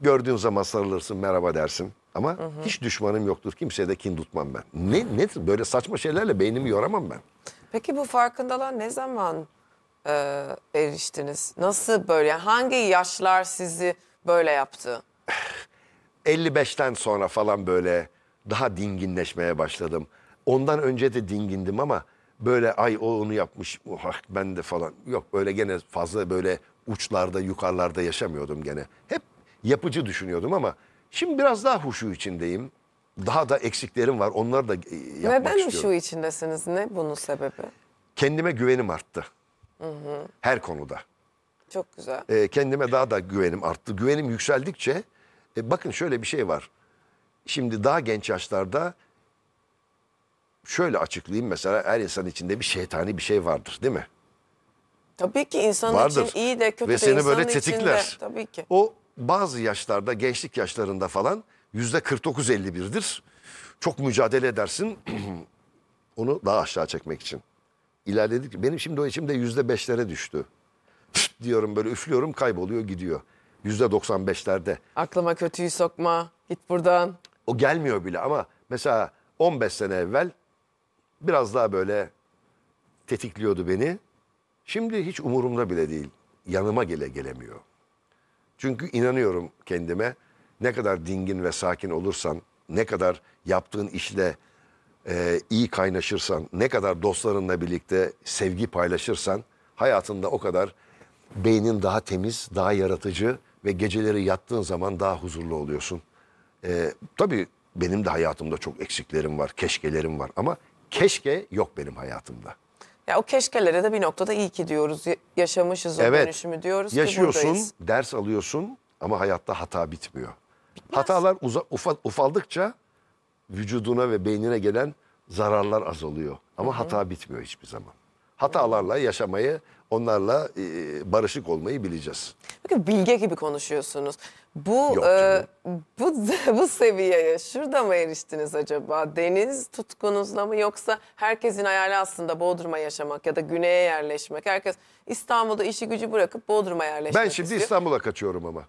Gördüğün zaman sarılırsın, merhaba dersin. Ama hı hı. hiç düşmanım yoktur. Kimseye de kin tutmam ben. Ne, ne böyle saçma şeylerle beynimi yoramam ben. Peki bu farkındalığa ne zaman e, eriştiniz? Nasıl böyle? Hangi yaşlar sizi böyle yaptı? 55'ten sonra falan böyle daha dinginleşmeye başladım. Ondan önce de dingindim ama böyle ay o onu yapmış oh, ben de falan. Yok böyle gene fazla böyle uçlarda yukarılarda yaşamıyordum gene. Hep yapıcı düşünüyordum ama şimdi biraz daha huşu içindeyim. Daha da eksiklerim var onları da e, yapmak istiyorum. Neden huşu içindesiniz? Ne bunun sebebi? Kendime güvenim arttı. Hı hı. Her konuda. Çok güzel. E, kendime daha da güvenim arttı. Güvenim yükseldikçe e, bakın şöyle bir şey var şimdi daha genç yaşlarda şöyle açıklayayım mesela her insan içinde bir şeytani bir şey vardır değil mi? Tabii ki insan Vardır. için iyi de kötü Ve de seni böyle tetikler. Içinde, tabii ki. O bazı yaşlarda gençlik yaşlarında falan yüzde 49-51'dir. Çok mücadele edersin onu daha aşağı çekmek için. İlerledik. Benim şimdi o içimde yüzde beşlere düştü. diyorum böyle üflüyorum kayboluyor gidiyor. Yüzde 95'lerde. Aklıma kötüyü sokma git buradan. O gelmiyor bile ama mesela 15 sene evvel biraz daha böyle tetikliyordu beni. Şimdi hiç umurumda bile değil. Yanıma gele gelemiyor. Çünkü inanıyorum kendime ne kadar dingin ve sakin olursan, ne kadar yaptığın işle e, iyi kaynaşırsan, ne kadar dostlarınla birlikte sevgi paylaşırsan hayatında o kadar beynin daha temiz, daha yaratıcı ve geceleri yattığın zaman daha huzurlu oluyorsun. E, tabii benim de hayatımda çok eksiklerim var, keşkelerim var ama keşke yok benim hayatımda. Ya o keşkelere de bir noktada iyi ki diyoruz. Yaşamışız o evet, dönüşümü diyoruz yaşıyorsun, ki ders alıyorsun ama hayatta hata bitmiyor. Bitmez. Hatalar uza, ufa, ufaldıkça vücuduna ve beynine gelen zararlar azalıyor. Ama Hı -hı. hata bitmiyor hiçbir zaman. Hatalarla yaşamayı, onlarla e, barışık olmayı bileceğiz. Bakın bilge gibi konuşuyorsunuz. Bu e, bu bu seviyeye şurada mı eriştiniz acaba? Deniz tutkunuzla mı yoksa herkesin hayali aslında Bodrum'a yaşamak ya da güneye yerleşmek. Herkes İstanbul'da işi gücü bırakıp Bodrum'a yerleşmek Ben şimdi istiyor. İstanbul'a kaçıyorum ama.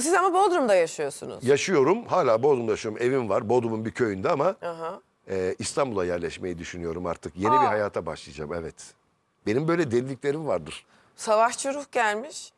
Siz ama Bodrum'da yaşıyorsunuz. Yaşıyorum. Hala Bodrum'da yaşıyorum. Evim var. Bodrum'un bir köyünde ama Aha e, İstanbul'a yerleşmeyi düşünüyorum artık. Yeni Aa. bir hayata başlayacağım evet. Benim böyle deliliklerim vardır. Savaşçı ruh gelmiş.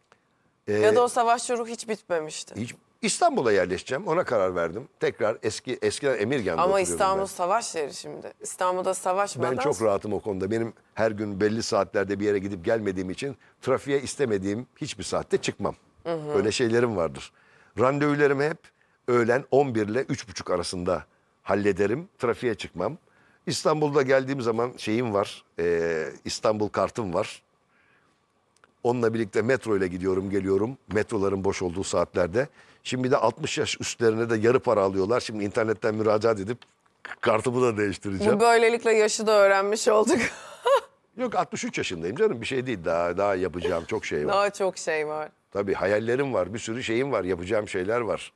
Ee, ya da o savaşçı ruh hiç bitmemişti. Hiç İstanbul'a yerleşeceğim. Ona karar verdim. Tekrar eski eskiden Emirgan'da Ama İstanbul ben. savaş yeri şimdi. İstanbul'da savaşmadan... Ben çok rahatım o konuda. Benim her gün belli saatlerde bir yere gidip gelmediğim için trafiğe istemediğim hiçbir saatte çıkmam. Hı hı. Öyle şeylerim vardır. Randevularım hep öğlen 11 ile 3.30 arasında hallederim. Trafiğe çıkmam. İstanbul'da geldiğim zaman şeyim var. E, İstanbul kartım var. Onunla birlikte metro ile gidiyorum geliyorum. Metroların boş olduğu saatlerde. Şimdi de 60 yaş üstlerine de yarı para alıyorlar. Şimdi internetten müracaat edip kartımı da değiştireceğim. Bu böylelikle yaşı da öğrenmiş olduk. Yok 63 yaşındayım canım bir şey değil daha daha yapacağım çok şey var. Daha çok şey var. Tabii hayallerim var bir sürü şeyim var yapacağım şeyler var.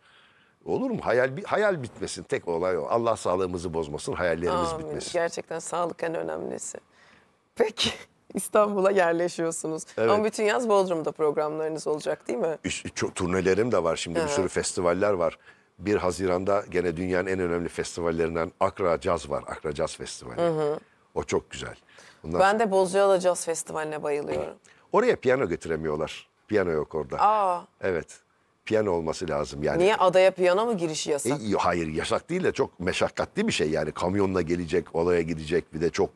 Olur mu? Hayal hayal bitmesin. Tek olay o. Allah sağlığımızı bozmasın, hayallerimiz Amin. bitmesin. Gerçekten sağlık en önemlisi. Peki İstanbul'a yerleşiyorsunuz. Evet. Ama bütün yaz Bodrum'da programlarınız olacak değil mi? Çok, turnelerim de var şimdi. Evet. Bir sürü festivaller var. 1 Haziran'da gene dünyanın en önemli festivallerinden Akra Caz var. Akra Caz Festivali. Hı hı. O çok güzel. Bundan ben de Bozcaada Caz Festivali'ne bayılıyorum. Oraya piyano getiremiyorlar. Piyano yok orada. Aa. Evet piyano olması lazım yani. Niye adaya piyano mı girişi yasak? E, hayır yasak değil de çok meşakkatli bir şey yani kamyonla gelecek olaya gidecek bir de çok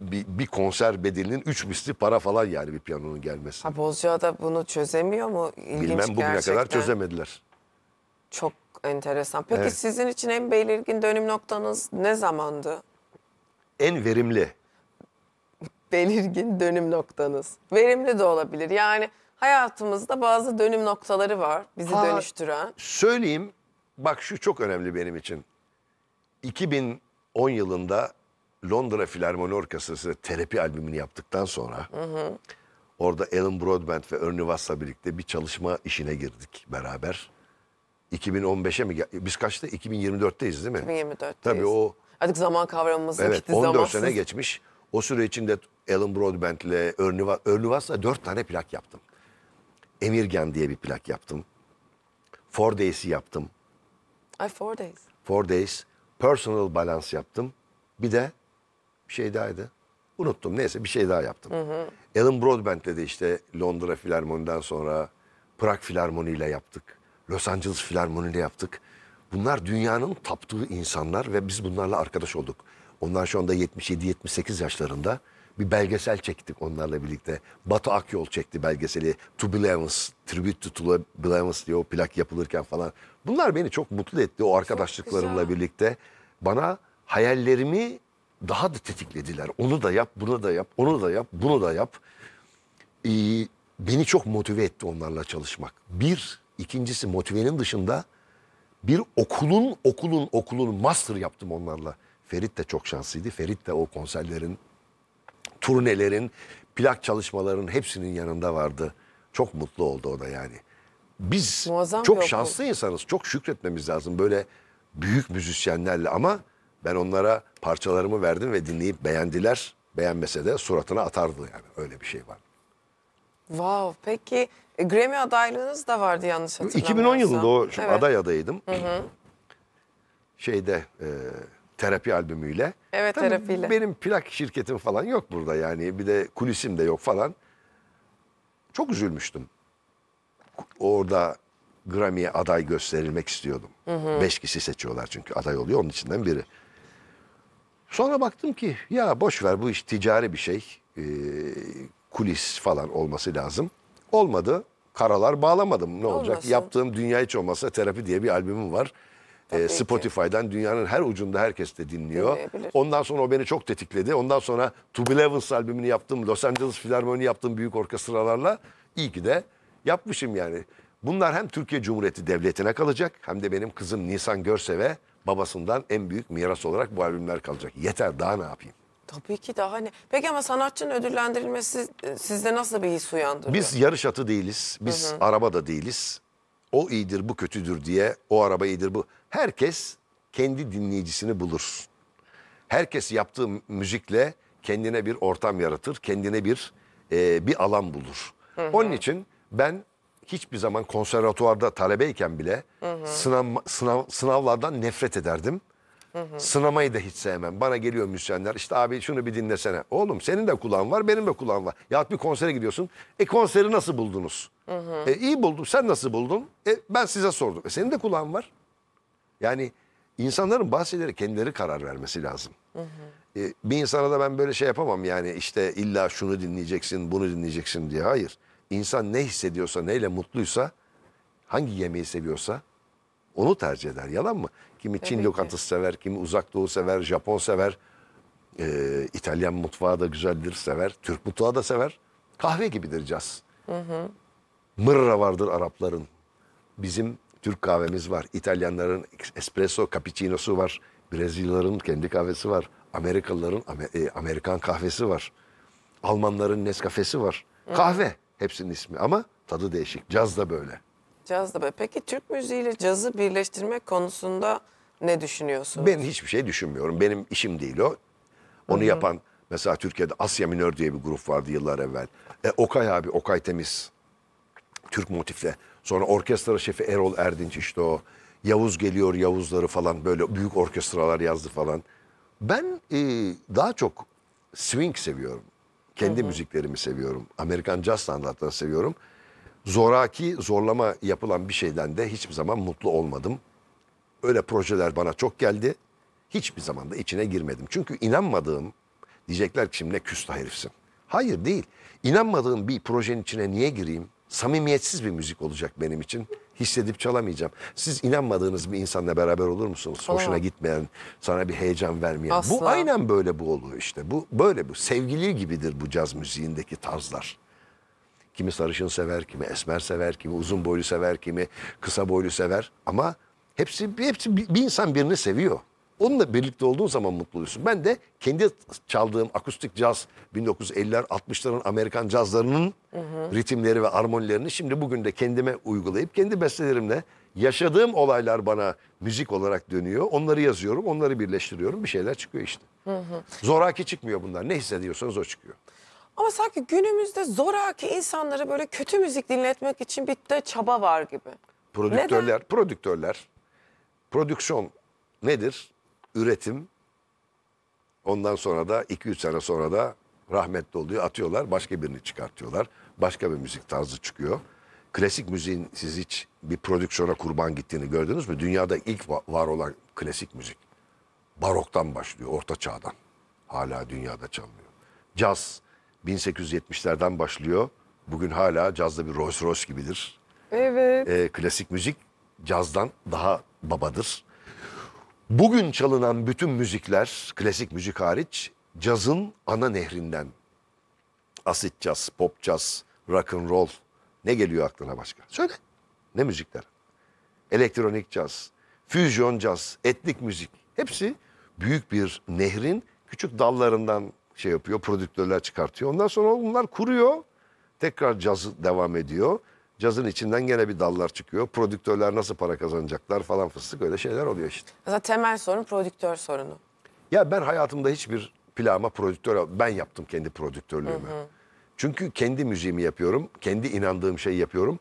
bir, bir konser bedelinin üç misli para falan yani bir piyanonun gelmesi. Ha Bozcaada bunu çözemiyor mu? İlginç Bilmem bugüne gerçekten. kadar çözemediler. Çok enteresan. Peki evet. sizin için en belirgin dönüm noktanız ne zamandı? En verimli belirgin dönüm noktanız. Verimli de olabilir. Yani hayatımızda bazı dönüm noktaları var bizi Ha, dönüştüren. Söyleyeyim bak şu çok önemli benim için. 2010 yılında Londra Filarmoni Orkestrası terapi albümünü yaptıktan sonra orada Alan Broadbent ve Ernie Watts'la birlikte bir çalışma işine girdik beraber. 2015'e mi? Biz kaçta? 2024'teyiz değil mi? 2024'teyiz. Tabii o Artık zaman kavramımız evet, gitti 14 zamansız. sene geçmiş. O süre içinde Alan Broadbent'le Ernie Wa- Ernie Watts'la 4 tane plak yaptım. Emirgen diye bir plak yaptım. Four Days'i yaptım. Ay Four Days. Four Days. Personal Balance yaptım. Bir de bir şey dahaydı. Unuttum neyse bir şey daha yaptım. Hı hı. Alan Broadbent'le de işte Londra Filarmoni'den sonra Prag Filarmoni ile yaptık. Los Angeles Filarmoni ile yaptık. Bunlar dünyanın taptığı insanlar ve biz bunlarla arkadaş olduk. Onlar şu anda 77-78 yaşlarında bir belgesel çektik onlarla birlikte. Batu Akyol çekti belgeseli. To Blevins, Tribute to Blevins diye o plak yapılırken falan. Bunlar beni çok mutlu etti o arkadaşlıklarımla birlikte. Bana hayallerimi daha da tetiklediler. Onu da yap, bunu da yap, onu da yap, bunu da yap. Ee, beni çok motive etti onlarla çalışmak. Bir, ikincisi motivenin dışında bir okulun, okulun, okulun master yaptım onlarla. Ferit de çok şanslıydı. Ferit de o konserlerin turnelerin, plak çalışmalarının hepsinin yanında vardı. Çok mutlu oldu o da yani. Biz Muazzam çok okul. şanslı insanız. Çok şükretmemiz lazım böyle büyük müzisyenlerle ama ben onlara parçalarımı verdim ve dinleyip beğendiler. Beğenmese de suratına atardı yani öyle bir şey var. Wow, peki e, Grammy adaylığınız da vardı yanlış hatırlamıyorsam. 2010 yılında o şu Evet. aday adayıydım. Şeyde e, terapi albümüyle. Evet Tabii terapiyle. Benim plak şirketim falan yok burada yani bir de kulisim de yok falan. Çok üzülmüştüm. Orada Grammy'ye aday gösterilmek istiyordum. Hı hı. Beş kişi seçiyorlar çünkü aday oluyor onun içinden biri. Sonra baktım ki ya boş ver bu iş ticari bir şey. Ee, kulis falan olması lazım. Olmadı. Karalar bağlamadım ne olacak? Olmasın. Yaptığım Dünya Hiç Olmazsa Terapi diye bir albümüm var. Ee, Tabii e, Spotify'dan dünyanın her ucunda herkes de dinliyor. Ondan sonra o beni çok tetikledi. Ondan sonra To Be Levels albümünü yaptım. Los Angeles Filarmoni yaptım büyük orkestralarla. İyi ki de yapmışım yani. Bunlar hem Türkiye Cumhuriyeti Devleti'ne kalacak hem de benim kızım Nisan Görsev'e babasından en büyük miras olarak bu albümler kalacak. Yeter daha ne yapayım? Tabii ki daha ne. Peki ama sanatçının ödüllendirilmesi e, sizde nasıl bir his uyandırıyor? Biz yarış atı değiliz. Biz hı hı. araba da değiliz o iyidir bu kötüdür diye o araba iyidir bu. Herkes kendi dinleyicisini bulur. Herkes yaptığı müzikle kendine bir ortam yaratır, kendine bir e, bir alan bulur. Hı hı. Onun için ben hiçbir zaman konservatuvarda talebeyken bile hı hı. Sınav, sınav, sınavlardan nefret ederdim. Hı hı. Sınamayı da hiç sevmem. Bana geliyor müzisyenler işte abi şunu bir dinlesene. Oğlum senin de kulağın var benim de kulağım var. Ya bir konsere gidiyorsun. E konseri nasıl buldunuz? Hı hı. E, iyi buldum sen nasıl buldun? E, ben size sordum. E, senin de kulağın var. Yani insanların bahseleri kendileri karar vermesi lazım. Hı hı. E, bir insana da ben böyle şey yapamam yani işte illa şunu dinleyeceksin bunu dinleyeceksin diye. Hayır. İnsan ne hissediyorsa neyle mutluysa hangi yemeği seviyorsa onu tercih eder. Yalan mı? Kimi Çin lokantası sever, kimi uzak doğu sever, Japon sever. Ee, İtalyan mutfağı da güzeldir, sever. Türk mutfağı da sever. Kahve gibidir caz. Hı hı. Mırra vardır Arapların. Bizim Türk kahvemiz var. İtalyanların espresso, cappuccino'su var. Brezilyalıların kendi kahvesi var. Amerikalıların Amer e, Amerikan kahvesi var. Almanların Nescafe'si var. Hı. Kahve hepsinin ismi ama tadı değişik. Caz da böyle caz da böyle. Peki Türk müziğiyle cazı birleştirmek konusunda ne düşünüyorsunuz? Ben hiçbir şey düşünmüyorum. Benim işim değil o. Onu Hı -hı. yapan mesela Türkiye'de Asya Minör diye bir grup vardı yıllar evvel. E, Okay abi, Okay Temiz. Türk motifle. Sonra orkestra şefi Erol Erdinç işte o. Yavuz geliyor Yavuzları falan böyle büyük orkestralar yazdı falan. Ben e, daha çok swing seviyorum. Kendi hı hı. müziklerimi seviyorum. Amerikan jazz standartlarını seviyorum zoraki zorlama yapılan bir şeyden de hiçbir zaman mutlu olmadım. Öyle projeler bana çok geldi. Hiçbir zaman da içine girmedim. Çünkü inanmadığım diyecekler ki şimdi ne küstah herifsin. Hayır değil. İnanmadığım bir projenin içine niye gireyim? Samimiyetsiz bir müzik olacak benim için. Hissedip çalamayacağım. Siz inanmadığınız bir insanla beraber olur musunuz? Olamam. Hoşuna gitmeyen, sana bir heyecan vermeyen. Asla. Bu aynen böyle bu oluyor işte. Bu böyle bu. Sevgili gibidir bu caz müziğindeki tarzlar. Kimi sarışın sever, kimi esmer sever, kimi uzun boylu sever, kimi kısa boylu sever. Ama hepsi, hepsi bir insan birini seviyor. Onunla birlikte olduğun zaman mutlu oluyorsun. Ben de kendi çaldığım akustik caz 1950'ler 60'ların Amerikan cazlarının hı hı. ritimleri ve armonilerini şimdi bugün de kendime uygulayıp kendi bestelerimle yaşadığım olaylar bana müzik olarak dönüyor. Onları yazıyorum, onları birleştiriyorum. Bir şeyler çıkıyor işte. Hı hı. Zoraki çıkmıyor bunlar. Ne hissediyorsanız o çıkıyor. Ama sanki günümüzde zoraki insanları böyle kötü müzik dinletmek için bir de çaba var gibi. Prodüktörler, Neden? prodüktörler. Prodüksiyon nedir? Üretim. Ondan sonra da 2-3 sene sonra da rahmetli oluyor. Atıyorlar, başka birini çıkartıyorlar. Başka bir müzik tarzı çıkıyor. Klasik müziğin siz hiç bir prodüksiyona kurban gittiğini gördünüz mü? Dünyada ilk var olan klasik müzik. Baroktan başlıyor, orta çağdan. Hala dünyada çalınıyor. Caz, 1870'lerden başlıyor. Bugün hala cazda bir Rolls Royce gibidir. Evet. Ee, klasik müzik cazdan daha babadır. Bugün çalınan bütün müzikler klasik müzik hariç cazın ana nehrinden. Asit caz, pop caz, rock and roll ne geliyor aklına başka? Söyle. Ne müzikler? Elektronik caz, füzyon caz, etnik müzik hepsi büyük bir nehrin küçük dallarından şey yapıyor, prodüktörler çıkartıyor. Ondan sonra bunlar kuruyor. Tekrar caz devam ediyor. Cazın içinden gene bir dallar çıkıyor. Prodüktörler nasıl para kazanacaklar falan fıstık öyle şeyler oluyor işte. Zaten temel sorun prodüktör sorunu. Ya ben hayatımda hiçbir plama prodüktör ben yaptım kendi prodüktörlüğümü. Hı hı. Çünkü kendi müziğimi yapıyorum. Kendi inandığım şeyi yapıyorum.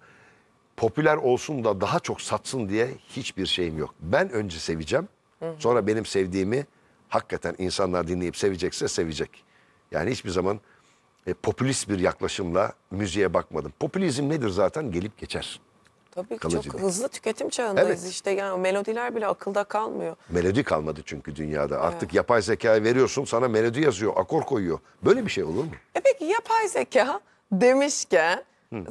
Popüler olsun da daha çok satsın diye hiçbir şeyim yok. Ben önce seveceğim. Sonra benim sevdiğimi hakikaten insanlar dinleyip sevecekse sevecek. Yani hiçbir zaman e, popülist bir yaklaşımla müziğe bakmadım. Popülizm nedir zaten? Gelip geçer. Tabii ki çok hızlı tüketim çağındayız Evet. işte. Yani melodiler bile akılda kalmıyor. Melodi kalmadı çünkü dünyada. Artık yapay zeka veriyorsun sana melodi yazıyor, akor koyuyor. Böyle bir şey olur mu? E peki yapay zeka demişken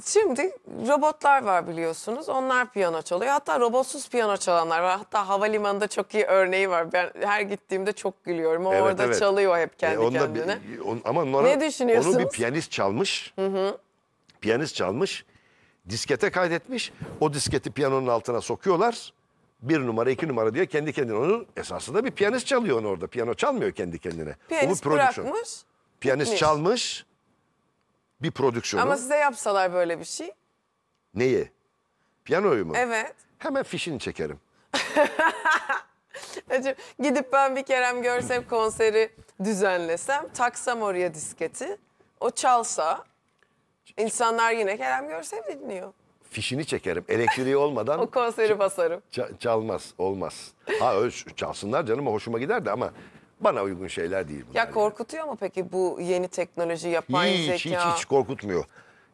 Şimdi robotlar var biliyorsunuz. Onlar piyano çalıyor. Hatta robotsuz piyano çalanlar var. Hatta havalimanında çok iyi örneği var. Ben her gittiğimde çok gülüyorum. O evet, orada evet. çalıyor hep e, kendi e, onda kendine. Bir, on, ama onlara, ne düşünüyorsunuz? Onu bir piyanist çalmış. Hı hı. Piyanist çalmış. Diskete kaydetmiş. O disketi piyanonun altına sokuyorlar bir numara iki numara diye kendi kendine onu esasında bir piyanist çalıyor onu orada. Piyano çalmıyor kendi kendine. Piyanist o bir prodüksiyon. bırakmış. Piyanist gitmiş. çalmış bir prodüksiyonu. Ama size yapsalar böyle bir şey. Neyi? Piyanoyu mu? Evet. Hemen fişini çekerim. Hacım, Gidip ben bir Kerem Görsel konseri düzenlesem, taksam oraya disketi, o çalsa insanlar yine Kerem Görsel dinliyor. Fişini çekerim. Elektriği olmadan O konseri basarım. ça- çalmaz, olmaz. Ha öyle çalsınlar canım hoşuma gider de ama bana uygun şeyler değil bunlar. Ya korkutuyor mu peki bu yeni teknoloji, yapay hiç, zeka? Hiç hiç korkutmuyor.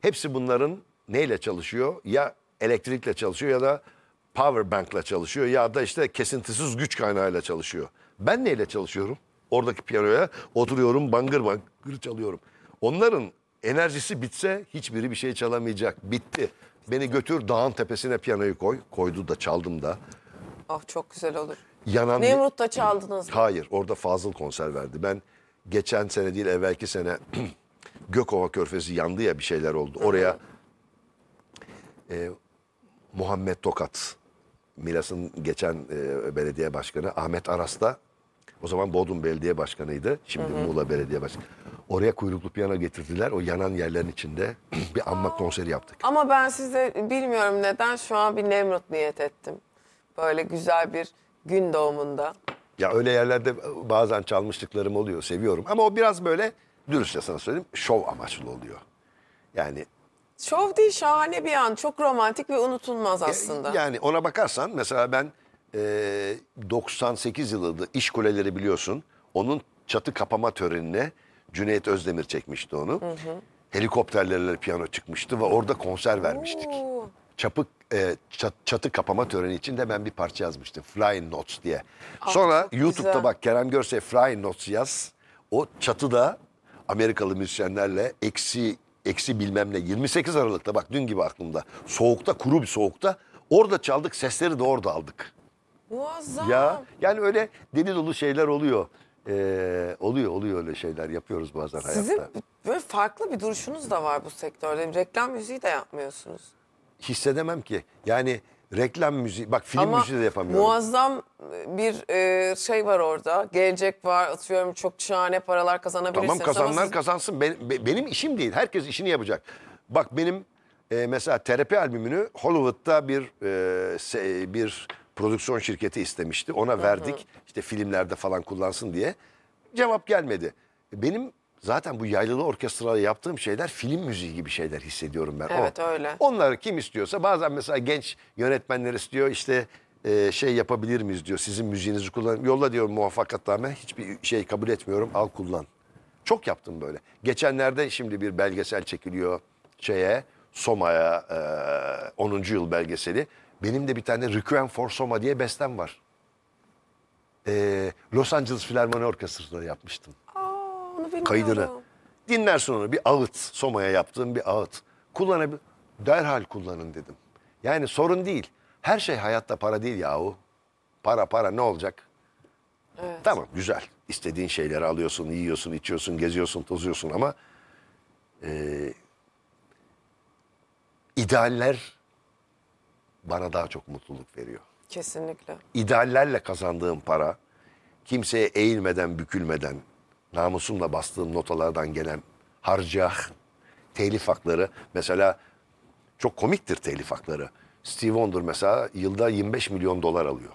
Hepsi bunların neyle çalışıyor? Ya elektrikle çalışıyor ya da power bank'la çalışıyor ya da işte kesintisiz güç kaynağıyla çalışıyor. Ben neyle çalışıyorum? Oradaki piyanoya oturuyorum bangır bangır çalıyorum. Onların enerjisi bitse hiçbiri bir şey çalamayacak. Bitti. Beni götür dağın tepesine piyanoyu koy. Koydu da çaldım da. Ah çok güzel olur yanan... Nemrut'ta çaldınız mı? Hayır orada Fazıl konser verdi. Ben geçen sene değil evvelki sene Gökova Körfezi yandı ya bir şeyler oldu. Oraya e, Muhammed Tokat, Milas'ın geçen e, belediye başkanı Ahmet Aras da o zaman Bodrum Belediye Başkanı'ydı. Şimdi hı hı. Muğla Belediye Başkanı. Oraya kuyruklu piyano getirdiler. O yanan yerlerin içinde bir anma konseri yaptık. Ama ben size bilmiyorum neden şu an bir Nemrut niyet ettim. Böyle güzel bir gün doğumunda. Ya öyle yerlerde bazen çalmışlıklarım oluyor seviyorum ama o biraz böyle dürüstçe sana söyleyeyim şov amaçlı oluyor. Yani Şov değil şahane bir an çok romantik ve unutulmaz e, aslında. yani ona bakarsan mesela ben e, 98 yılında iş Kuleleri biliyorsun onun çatı kapama törenine Cüneyt Özdemir çekmişti onu. Helikopterlerle piyano çıkmıştı ve orada konser vermiştik. Oo çapı e, çat, çatı kapama töreni için de ben bir parça yazmıştım. Flying Notes diye. Aa, ah, Sonra YouTube'da güzel. bak Kerem Görse Flying Notes yaz. O çatıda Amerikalı müzisyenlerle eksi eksi bilmem ne 28 Aralık'ta bak dün gibi aklımda. Soğukta kuru bir soğukta orada çaldık sesleri de orada aldık. Muazzam. Ya yani öyle deli dolu şeyler oluyor. Ee, oluyor oluyor öyle şeyler yapıyoruz bazen Sizin hayatta. Sizin böyle farklı bir duruşunuz da var bu sektörde. Reklam müziği de yapmıyorsunuz hissedemem ki. Yani reklam müziği bak film Ama müziği de yapamıyorum. Muazzam e, bir e, şey var orada. Gelecek var atıyorum çok şahane paralar kazanabilirsiniz. Tamam kazanlar siz... kazansın. Ben, be, benim işim değil. Herkes işini yapacak. Bak benim e, mesela terapi albümünü Hollywood'da bir e, se, bir prodüksiyon şirketi istemişti. Ona verdik. Hı hı. İşte filmlerde falan kullansın diye. Cevap gelmedi. Benim Zaten bu yaylılı orkestrada yaptığım şeyler film müziği gibi şeyler hissediyorum ben. Evet o. öyle. Onları kim istiyorsa bazen mesela genç yönetmenler istiyor işte e, şey yapabilir miyiz diyor sizin müziğinizi kullan. Yolla diyorum muvaffakatname hiçbir şey kabul etmiyorum al kullan. Çok yaptım böyle. Geçenlerde şimdi bir belgesel çekiliyor şeye Soma'ya e, 10. yıl belgeseli. Benim de bir tane Requiem for Soma diye bestem var. E, Los Angeles Filarmoni Orkestrası'nda yapmıştım bilmiyorum. kaydını. Dinlersin onu bir ağıt. Soma'ya yaptığım bir ağıt. Kullanabilir. Derhal kullanın dedim. Yani sorun değil. Her şey hayatta para değil yahu. Para para ne olacak? Evet. Tamam güzel. İstediğin şeyleri alıyorsun, yiyorsun, içiyorsun, geziyorsun, tozuyorsun ama e, idealler bana daha çok mutluluk veriyor. Kesinlikle. İdeallerle kazandığım para kimseye eğilmeden, bükülmeden, namusumla bastığım notalardan gelen harcah, telif hakları. Mesela çok komiktir telif hakları. Steve Wonder mesela yılda 25 milyon dolar alıyor.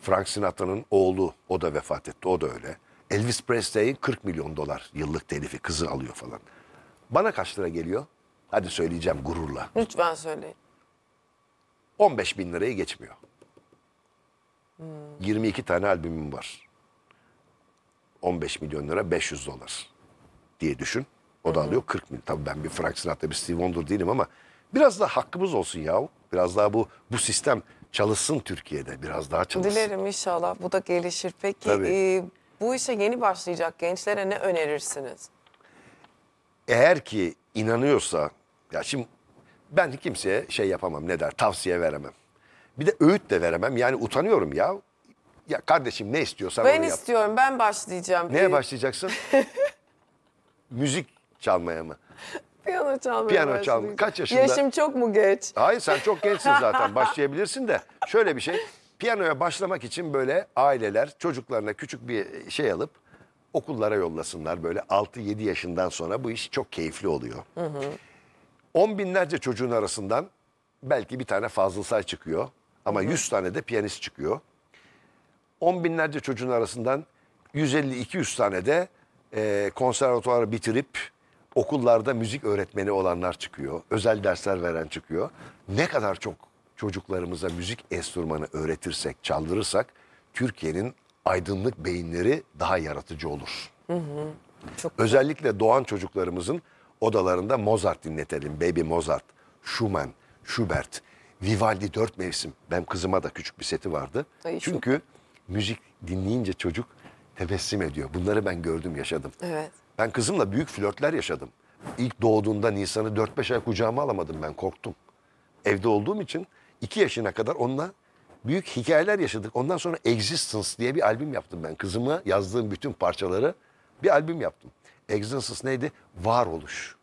Frank Sinatra'nın oğlu o da vefat etti o da öyle. Elvis Presley 40 milyon dolar yıllık telifi kızı alıyor falan. Bana kaç lira geliyor? Hadi söyleyeceğim gururla. Lütfen söyle. 15 bin lirayı geçmiyor. Hmm. 22 tane albümüm var. 15 milyon lira 500 dolar diye düşün. O da alıyor 40 milyon. Tabii ben bir Frank Sinatra bir Steve Wonder değilim ama biraz daha hakkımız olsun yahu. Biraz daha bu bu sistem çalışsın Türkiye'de. Biraz daha çalışsın. Dilerim inşallah bu da gelişir. Peki e, bu işe yeni başlayacak gençlere ne önerirsiniz? Eğer ki inanıyorsa ya şimdi ben kimseye şey yapamam ne der tavsiye veremem. Bir de öğüt de veremem yani utanıyorum ya. Ya kardeşim ne istiyorsan Ben onu yap. Ben istiyorum ben başlayacağım. Neye ee, başlayacaksın? Müzik çalmaya mı? Piyano çalmaya Piyano çalma- Kaç yaşında? Yaşım çok mu geç? Hayır sen çok gençsin zaten başlayabilirsin de. Şöyle bir şey piyanoya başlamak için böyle aileler çocuklarına küçük bir şey alıp okullara yollasınlar böyle 6-7 yaşından sonra bu iş çok keyifli oluyor. On binlerce çocuğun arasından belki bir tane Fazıl Say çıkıyor ama 100 tane de piyanist çıkıyor on binlerce çocuğun arasından 150-200 tane de e, konservatuarı bitirip okullarda müzik öğretmeni olanlar çıkıyor. Özel dersler veren çıkıyor. Ne kadar çok çocuklarımıza müzik enstrümanı öğretirsek, çaldırırsak Türkiye'nin aydınlık beyinleri daha yaratıcı olur. Hı hı. Çok Özellikle doğan çocuklarımızın odalarında Mozart dinletelim. Baby Mozart, Schumann, Schubert, Vivaldi dört mevsim. Ben kızıma da küçük bir seti vardı. Ay, Çünkü çok müzik dinleyince çocuk tebessüm ediyor. Bunları ben gördüm, yaşadım. Evet. Ben kızımla büyük flörtler yaşadım. İlk doğduğunda Nisan'ı 4-5 ay kucağıma alamadım ben, korktum. Evde olduğum için 2 yaşına kadar onunla büyük hikayeler yaşadık. Ondan sonra Existence diye bir albüm yaptım ben. kızımı yazdığım bütün parçaları bir albüm yaptım. Existence neydi? Varoluş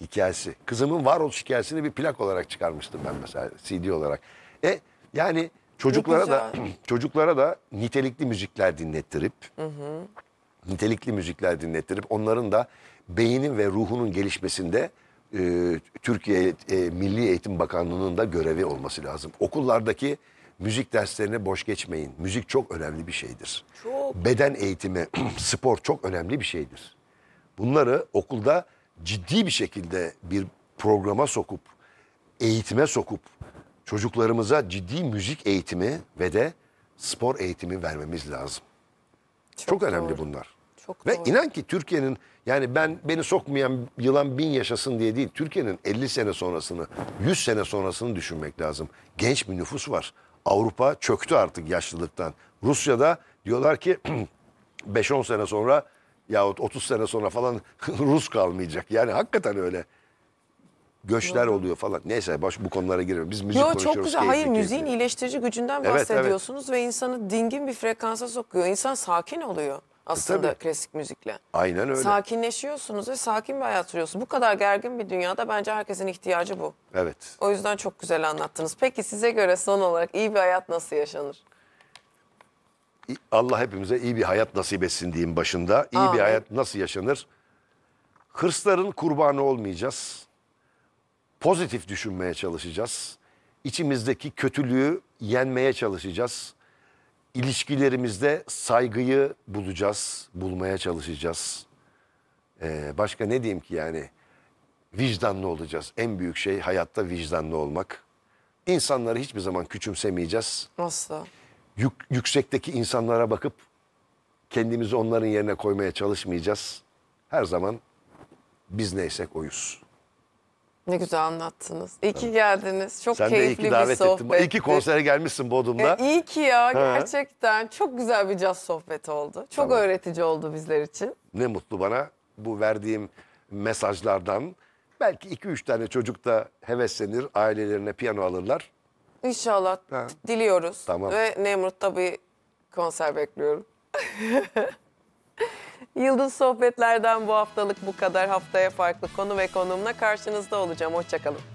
hikayesi. Kızımın varoluş hikayesini bir plak olarak çıkarmıştım ben mesela CD olarak. E yani Çocuklara da çocuklara da nitelikli müzikler dinlettirip hı hı. nitelikli müzikler dinlettirip onların da beynin ve ruhunun gelişmesinde e, Türkiye e, Milli Eğitim Bakanlığı'nın da görevi olması lazım. Okullardaki müzik derslerine boş geçmeyin. Müzik çok önemli bir şeydir. Çok. Beden eğitimi, spor çok önemli bir şeydir. Bunları okulda ciddi bir şekilde bir programa sokup, eğitime sokup çocuklarımıza ciddi müzik eğitimi ve de spor eğitimi vermemiz lazım. Çok, Çok önemli doğru. bunlar. Çok Ve doğru. inan ki Türkiye'nin yani ben beni sokmayan yılan bin yaşasın diye değil. Türkiye'nin 50 sene sonrasını, 100 sene sonrasını düşünmek lazım. Genç bir nüfus var. Avrupa çöktü artık yaşlılıktan. Rusya'da diyorlar ki 5-10 sene sonra yahut 30 sene sonra falan Rus kalmayacak. Yani hakikaten öyle göçler oluyor falan. Neyse baş bu konulara girmiyorum. Biz müzik Yo, konuşuyoruz. Çok güzel. Hayır keyifli. müziğin iyileştirici gücünden Evet, evet. bahsediyorsunuz ve insanı dingin bir frekansa sokuyor. İnsan sakin oluyor aslında e, tabii. klasik müzikle. Aynen öyle. Sakinleşiyorsunuz ve sakin bir hayat sürüyorsunuz. Bu kadar gergin bir dünyada bence herkesin ihtiyacı bu. Evet. O yüzden çok güzel anlattınız. Peki size göre son olarak iyi bir hayat nasıl yaşanır? Allah hepimize iyi bir hayat nasip etsin diyeyim başında. İyi Amin. bir hayat nasıl yaşanır? Hırsların kurbanı olmayacağız pozitif düşünmeye çalışacağız. İçimizdeki kötülüğü yenmeye çalışacağız. İlişkilerimizde saygıyı bulacağız, bulmaya çalışacağız. Ee, başka ne diyeyim ki yani vicdanlı olacağız. En büyük şey hayatta vicdanlı olmak. İnsanları hiçbir zaman küçümsemeyeceğiz. Nasıl? Yük, yüksekteki insanlara bakıp kendimizi onların yerine koymaya çalışmayacağız. Her zaman biz neysek oyuz. Ne güzel anlattınız. İyi ki geldiniz. Çok Sen keyifli de iyi ki bir davet ettin. sohbetti. İyi ki konsere gelmişsin Bodrum'da. E, iyi ki ya gerçekten çok güzel bir caz sohbeti oldu. Çok Tamam. öğretici oldu bizler için. Ne mutlu bana bu verdiğim mesajlardan. Belki iki üç tane çocuk da heveslenir, ailelerine piyano alırlar. İnşallah Ha. diliyoruz. Tamam. Ve Nemrut'ta bir konser bekliyorum. Yıldız Sohbetler'den bu haftalık bu kadar. Haftaya farklı konu ve konumla karşınızda olacağım. Hoşçakalın.